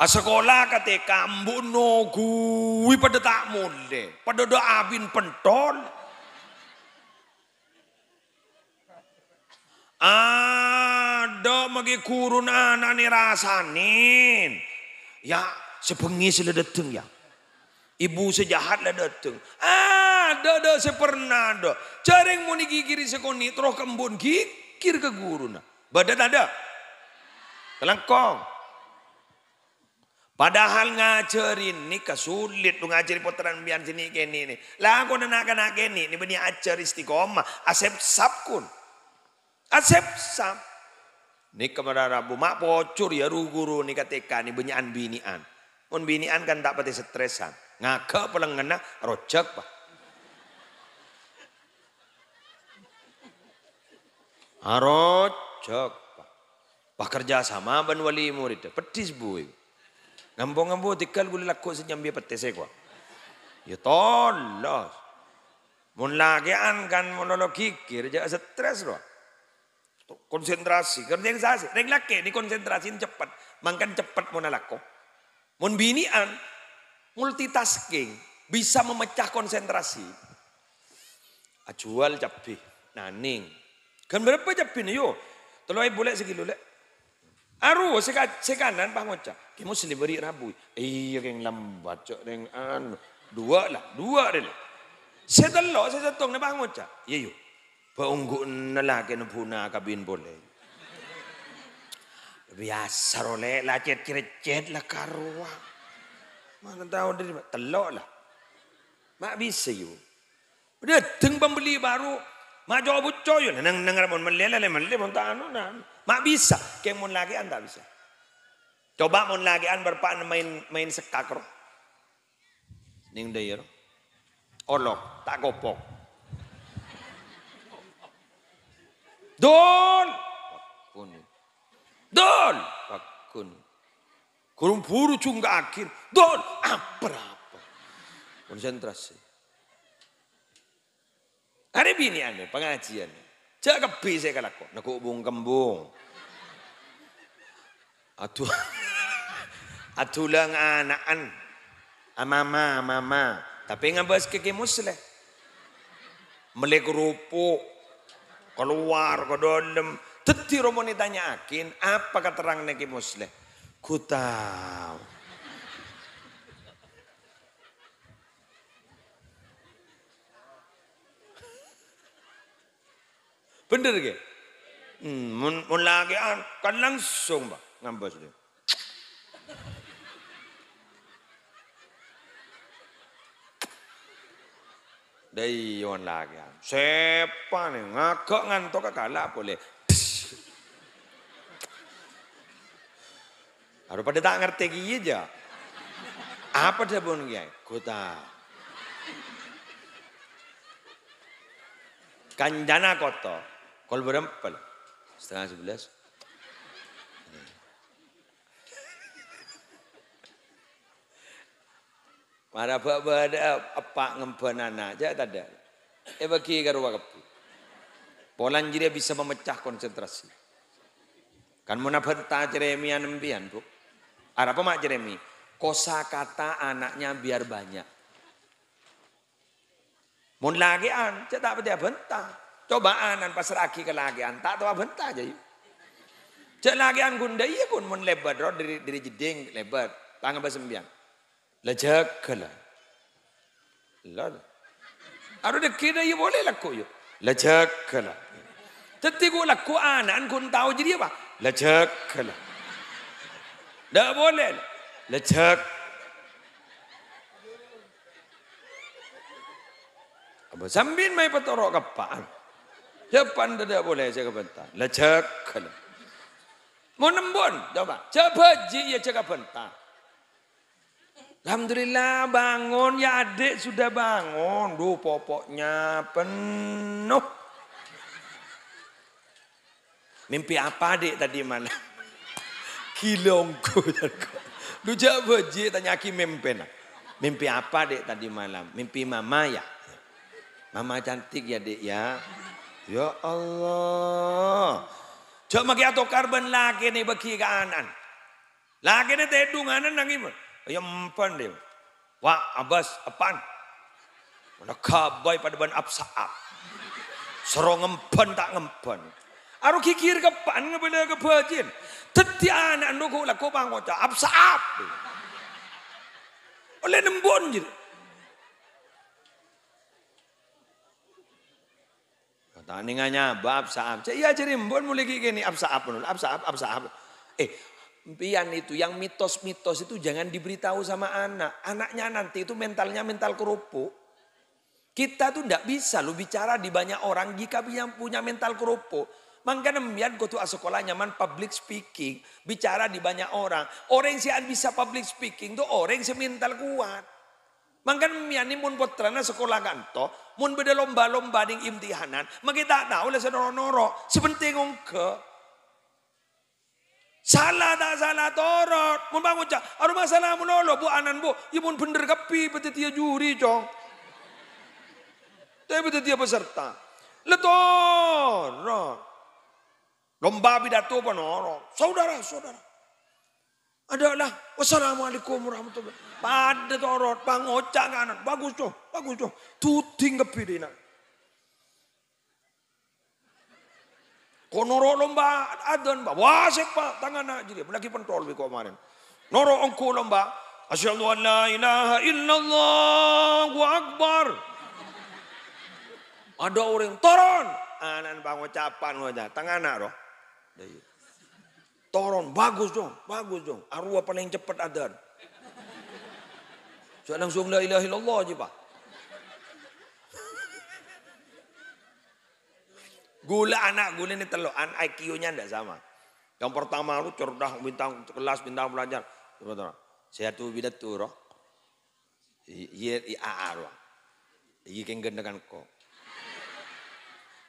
Ah, sekolah kate kambu no gue pada tak mule, pada do abin pentol. Ah, ada magi kurun anak nih rasanin. Ya sepengi datang ya. Ibu sejahat lah dateng. Ah, ada sepernah ada. Caring mau digigiri sekoni, terus kembun kikir ke guru. Badan ada. Kelengkong. Padahal ngajarin nikah sulit ngajarin ngajarin putaran biar sini kini ini. Lah aku nak nak kini ini benda ajar istiqomah. Asep sabkun. Asep sab. Ini kepada Rabu mak pocur ya guru ni kateka ni benyaan binian. Pun binian kan tak pati stresan. Ngakak pelengena rojak pak. Harojak pak. Pak kerja sama ban wali murid. Petis bu. Ngambung-ngambung tikal guli laku senyambi biar petis ya Ya tolos. Mun lagian kan monologikir jaga stres loh. Tuh, konsentrasi, yang sasi. Reng laki yang cepat. Makan cepat mau nalako. Mau binian, multitasking. Bisa memecah konsentrasi. Ajual cabai, naning. Kan berapa cabai nih yo? terlalu boleh segi lek. Aru seka sekanan pak Mocha. Kamu beri rabu. Iya yang lambat cok yang an. Dua lah, dua deh. Saya telok, saya setong nih pak Mocha. Iya Paunggun na lagi na kabin boleh Biasa role lacet cet la karua. Mana tahu dari telok lah. Mak bisa Dia teng pembeli baru. Mak jawab yu. nang nang ramon melela le melela mon tak anu nah. Mak bisa. Kayak mon lagi anda bisa. Coba mon lagi an berpaan main main sekakro. Ning dayero. Olok tak kopok. Don, Wakun. Don. Wakun. Kurung buru juga akhir. Don. Apa-apa. Konsentrasi. Hari ini ane pengajian. Jaga B saya kok. Naku bung kembung. Atuh. Atulang anakan, Amama, amama, Tapi ngabas keke muslah. Melek rupuk keluar ke dondem. Teti romo akin apa keterangan neki muslim. Ku tahu. Bener gak? Hmm, mun, mun lagi ah, kan langsung bang ngambil dia. Dayon lagi. siapa nih, ngakak ngantuk kalah boleh. Harus pada tak ngerti gini aja. Apa dia pun gini? Kota. Kanjana kota. Kol berempel. Setengah sebelas. Para ada apa anak aja tada. Eh bagi karo waktu. Polan jadi bisa memecah konsentrasi. Kan munafat ta Jeremia nembian bu. Arab apa mak jeremy, Kosa kata anaknya biar banyak. Mun cak cetak beda bentah. Cobaan an pasar aki ke lagian, tak tahu bentah aja yuk. Cek lagian gunda iya pun mun lebar, dari dari jeding lebar, tangan basembian. Lajakala. Lala. Aru dia kira ya boleh laku ya. Lajakala. Tetapi kau laku anan kau tahu jadi apa? Lajakala. Tak boleh. Lajak. Apa sambil mai petorok kapan? Jepan ya, tidak boleh saya kebentar. Lajak. Mau nembun, coba. Coba ji ya cakap bentar. Alhamdulillah bangun ya adik sudah bangun. Duh popoknya penuh. Mimpi apa adik tadi malam? Kilongku. Lu jawab aja tanya Aki mimpi. Mimpi apa adik tadi malam? Mimpi mama ya? Mama cantik ya adik ya? Ya Allah. Coba kita atau karbon lagi nih bagi keanan. Lagi nih tedunganan nang ibu. Ayampan dia. Wah, abas apaan? Mana kabai pada ban apsaap. serong ngempen tak ngempen. Aru kikir ke pan ngebela ke bagian. Teti anak nuku lah kau bangun cak apsaap. Oleh nembon jadi. Tandingannya bab saap. Iya jadi mbon mulai gini ab saap menul ab Eh impian itu, yang mitos-mitos itu jangan diberitahu sama anak. Anaknya nanti itu mentalnya mental kerupuk. Kita tuh ndak bisa lu bicara di banyak orang jika punya mental kerupuk. Maka demikian gue tuh sekolah nyaman public speaking. Bicara di banyak orang. Orang yang bisa public speaking tuh orang yang mental kuat. Maka demikian ini mun potrana sekolah kanto. Mun beda lomba-lomba ding imtihanan. Maka tak tahu oleh senono-noro. Sepenting ke Salah dah salah torot. Mun bangun cak. Aduh masalah mun lolo bu anan bu. Ibu mun bener kepi betul dia juri cong. Tapi betul dia peserta. Letorot. Lomba pidato penorot. Saudara, saudara. Adalah wassalamualaikum warahmatullahi wabarakatuh. Pada torot, bang ocak kanan. Bagus cong, bagus cong. Tuting kepi dinak. Konoro lomba adan ba wasek tangan tangana jadi lagi pentol bi ko Noro onku lomba asyhadu an la ilaha illallah akbar. Ada orang toron anan ah, bang ucapan wajah tangana roh. Iya. Toron bagus dong, bagus dong. Arwah paling cepat adan. Saya langsung la ilaha illallah aja pak. Gula anak gula ini telur, an IQ-nya tidak sama. Yang pertama lu cerdas bintang kelas bintang pelajar. Saya tuh bidat tuh roh. Iya iya aro. Iya kenggen dengan kok.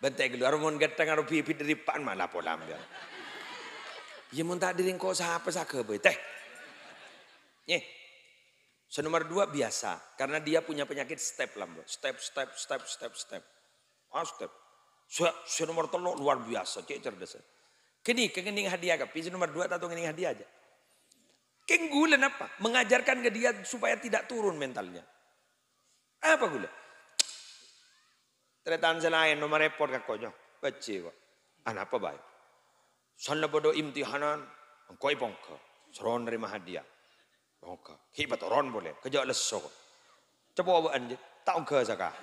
Bentek keluar mau tangan lu pipi dari pan mana pola ambil? Iya mau tak diring kok siapa kebe teh. Nih, Senomor dua biasa, karena dia punya penyakit step lambat. Step, step, step, step, step. Oh, step. Saya nomor telur luar biasa, cek cerdas. Kini kening hadiah ke pisi nomor dua atau kening hadiah aja. Keng gula apa? Mengajarkan ke dia supaya tidak turun mentalnya. Apa gula? Teretan selain nomor report kakonyo. Bece kok. Anak apa baik? Sana bodo imtihanan. Engkau ipongka. Seron nerima hadiah. Bongka. Hibat orang boleh. Kerja lesok. Coba apa anjir? Tak ke sekarang.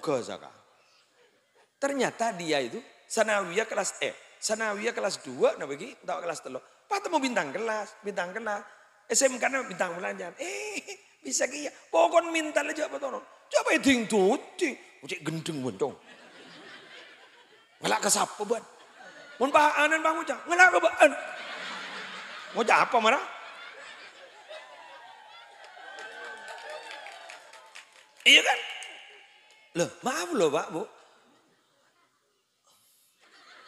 Ghazaka. Ternyata dia itu sanawiyah kelas E. Eh, kelas 2 nah bagi tak kelas Pak temu bintang kelas, bintang kelas. SMK na bintang belanjaan. Eh, bisa kaya. Pokoknya minta aja apa tono. Coba ya ding tuti. Ucik oh, gendeng bontong. Ngelak ke sapa buat. Mun pahanan bang ucah. Ngelak ke kebaan. Ngocak apa marah? Iya kan? Loh, maaf loh Pak Bu.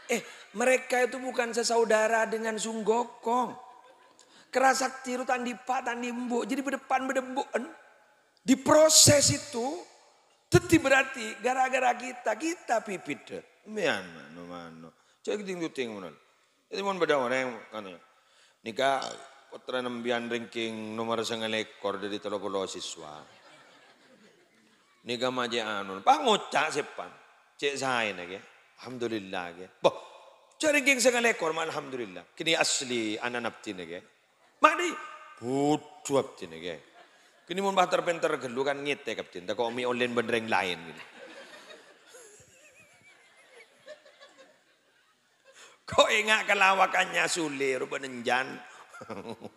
Eh, mereka itu bukan sesaudara dengan Sunggokong. Kerasak tiru tandipa tandimbu. Jadi berdepan di proses itu. Teti berarti gara-gara kita. Kita pipit. Mian mano mano. Cek ting ting Jadi mau beda orang kan. Ya. Nikah putra nembian ranking nomor ekor dari telopolo siswa. Nikamaja maje anun. Pangocha sepan. Cek sain nage, Alhamdulillah lagi. Boh. Cari geng segala ekor mal alhamdulillah. Kini asli anak napti lagi. Mari. putuap apti nage, Kini mun bah terpentar gelu kan ngete kap Tak kau mi online bendereng lain gini. Kau ingat kelawakannya sulir rupa enjan,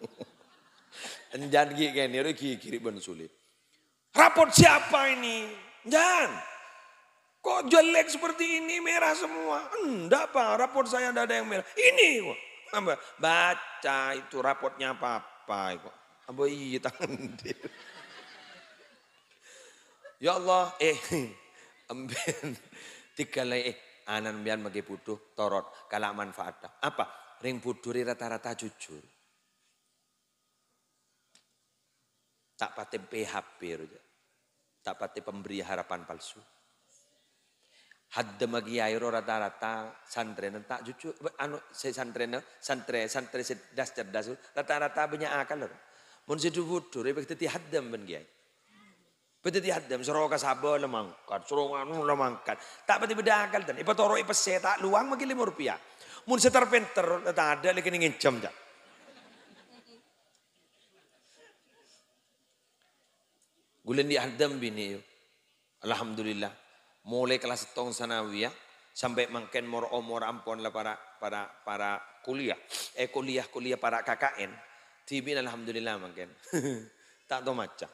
Enjan gie geni, ini kiri kiri ben sulit. Rapot siapa ini? Jangan. Kok jelek seperti ini merah semua? Enggak pak, rapot saya tidak ada yang merah. Ini apa? Baca itu rapotnya apa-apa. Apa iya tangan Ya Allah, eh, ambil tiga lagi, eh, anan bian bagi butuh torot, kalah manfaat. Apa? Ring buduri rata-rata jujur. Tak pati PHP Tak pati pemberi harapan palsu. Hadda magi airo rata-rata santren tak jujur anu se santren santri se cerdas cerdas rata-rata banyak akal lho. Mun sedu wudu rek teti haddam ben Betul dia haddam suruh ka sabo lemangkat, soro anu lemangkat. Tak pati beda akal dan ipa toro ipa seta luang magi lima rupiah. Mun setar tak ada lagi jam jam. Gulen di hadam bini. Alhamdulillah. Mulai kelas tong sanawiya sampai mangken mor omor ampon lah para para para kuliah. Eh kuliah kuliah para KKN. Tibin alhamdulillah mangken. tak tau macam.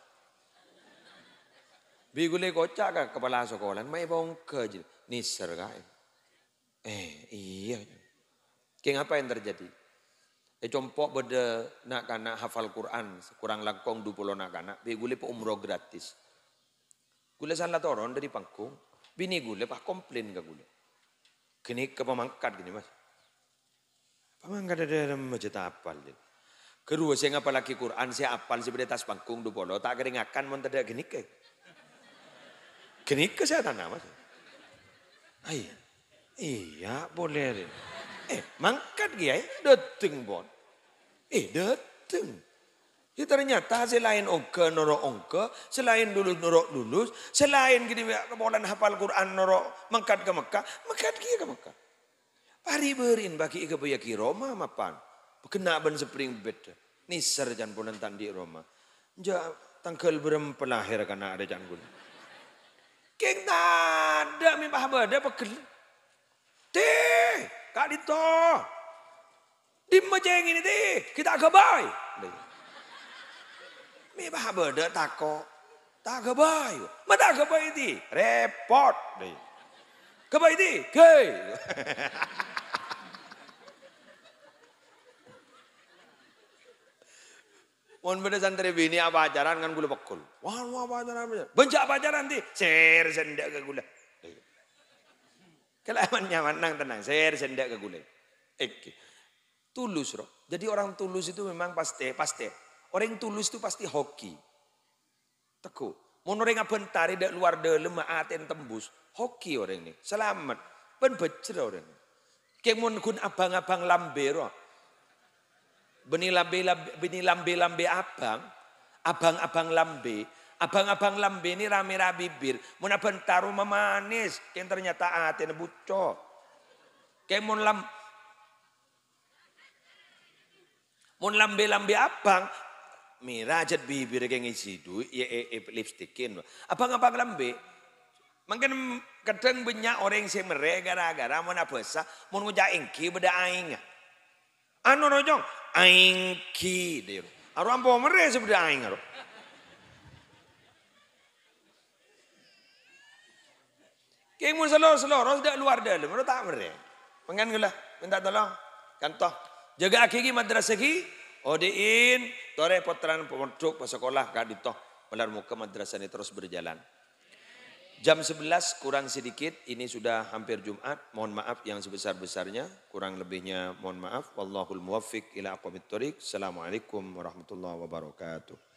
gule kocak ke kepala sekolah, mai bongke je. Nisar kan. Eh iya. Keng apa yang terjadi? E compok beda nak kana hafal Quran, kurang langkong 20 nak kana, bi gule umroh gratis. Gule salah toron dari pangkung, bini gule pak komplain ke gule. Kini ke pemangkat gini mas. Pemangkat ada dalam macam apal. Jadi. Kedua saya ngapa lagi Quran, saya apal saya beda pangkung du polo, tak keringakan mon tidak gini ke. Gini ke saya tanam mas. Ay, iya. iya boleh. Eh, mangkat gaya, dateng bon. Eh, datang. Ya ternyata selain ongke, norok ongke, selain lulus, norok lulus, selain gini kebolan hafal Quran, norok mengkat ke Mekah, mengkat kia ke Mekah. Pari berin bagi ika bayak ki Roma mapan. Kena ben sepring beda. Nisar jan punan tandi Roma. Ja tangkel berem pelahir kena ada jan guna. Keng tak ada mimpah berada pekel. Teh, kak ditoh. Di Dimejeng ini deh, kita kebay. Mi bah beda tako. Tak kebay. Mana kebay di, repot deh. kebay di, gay. Mun benda santri bini apa ajaran kan gula pekul. Wah, wah apa ajaran apa? apa ajaran di? Ser sendak ke gula. Kelaman nyaman nang tenang, ser sendak ke gula. Iki. Tulus roh. Jadi orang tulus itu memang pasti, pasti. Orang yang tulus itu pasti hoki. Teguh. Mau orang bentar tidak luar lemah aten tembus. Hoki orang ini. Selamat. Ben becer orang ini. Kemun kun abang-abang lambe roh. Beni lambe, lambe, beni lambe lambe abang. Abang-abang lambe. Abang-abang lambe ini rame-rame bibir. Mau bentar rumah manis. Yang ternyata aten bucok. mau lambe Mun lambe-lambe abang, mirajat bibir yang isi duit, ya e, e, lipstikin. abang apa lambe, mungkin kadang banyak orang yang mereka gara-gara mau besar. mau ngejak ingki beda aing. Anu rojong, aingki dia. Aru ampo mere sebeda aing aru. Kayak mau selor-selor, harus dak luar dalam, harus tak mere. Pengen gula, minta tolong, kantor jaga akhiri madrasah ki odein tore potran pondok sekolah gak ditoh pelar muka madrasah ini terus berjalan. Jam 11 kurang sedikit, ini sudah hampir Jumat. Mohon maaf yang sebesar-besarnya, kurang lebihnya mohon maaf. Wallahul muwaffiq ila aqwamit thoriq. Assalamualaikum warahmatullahi wabarakatuh.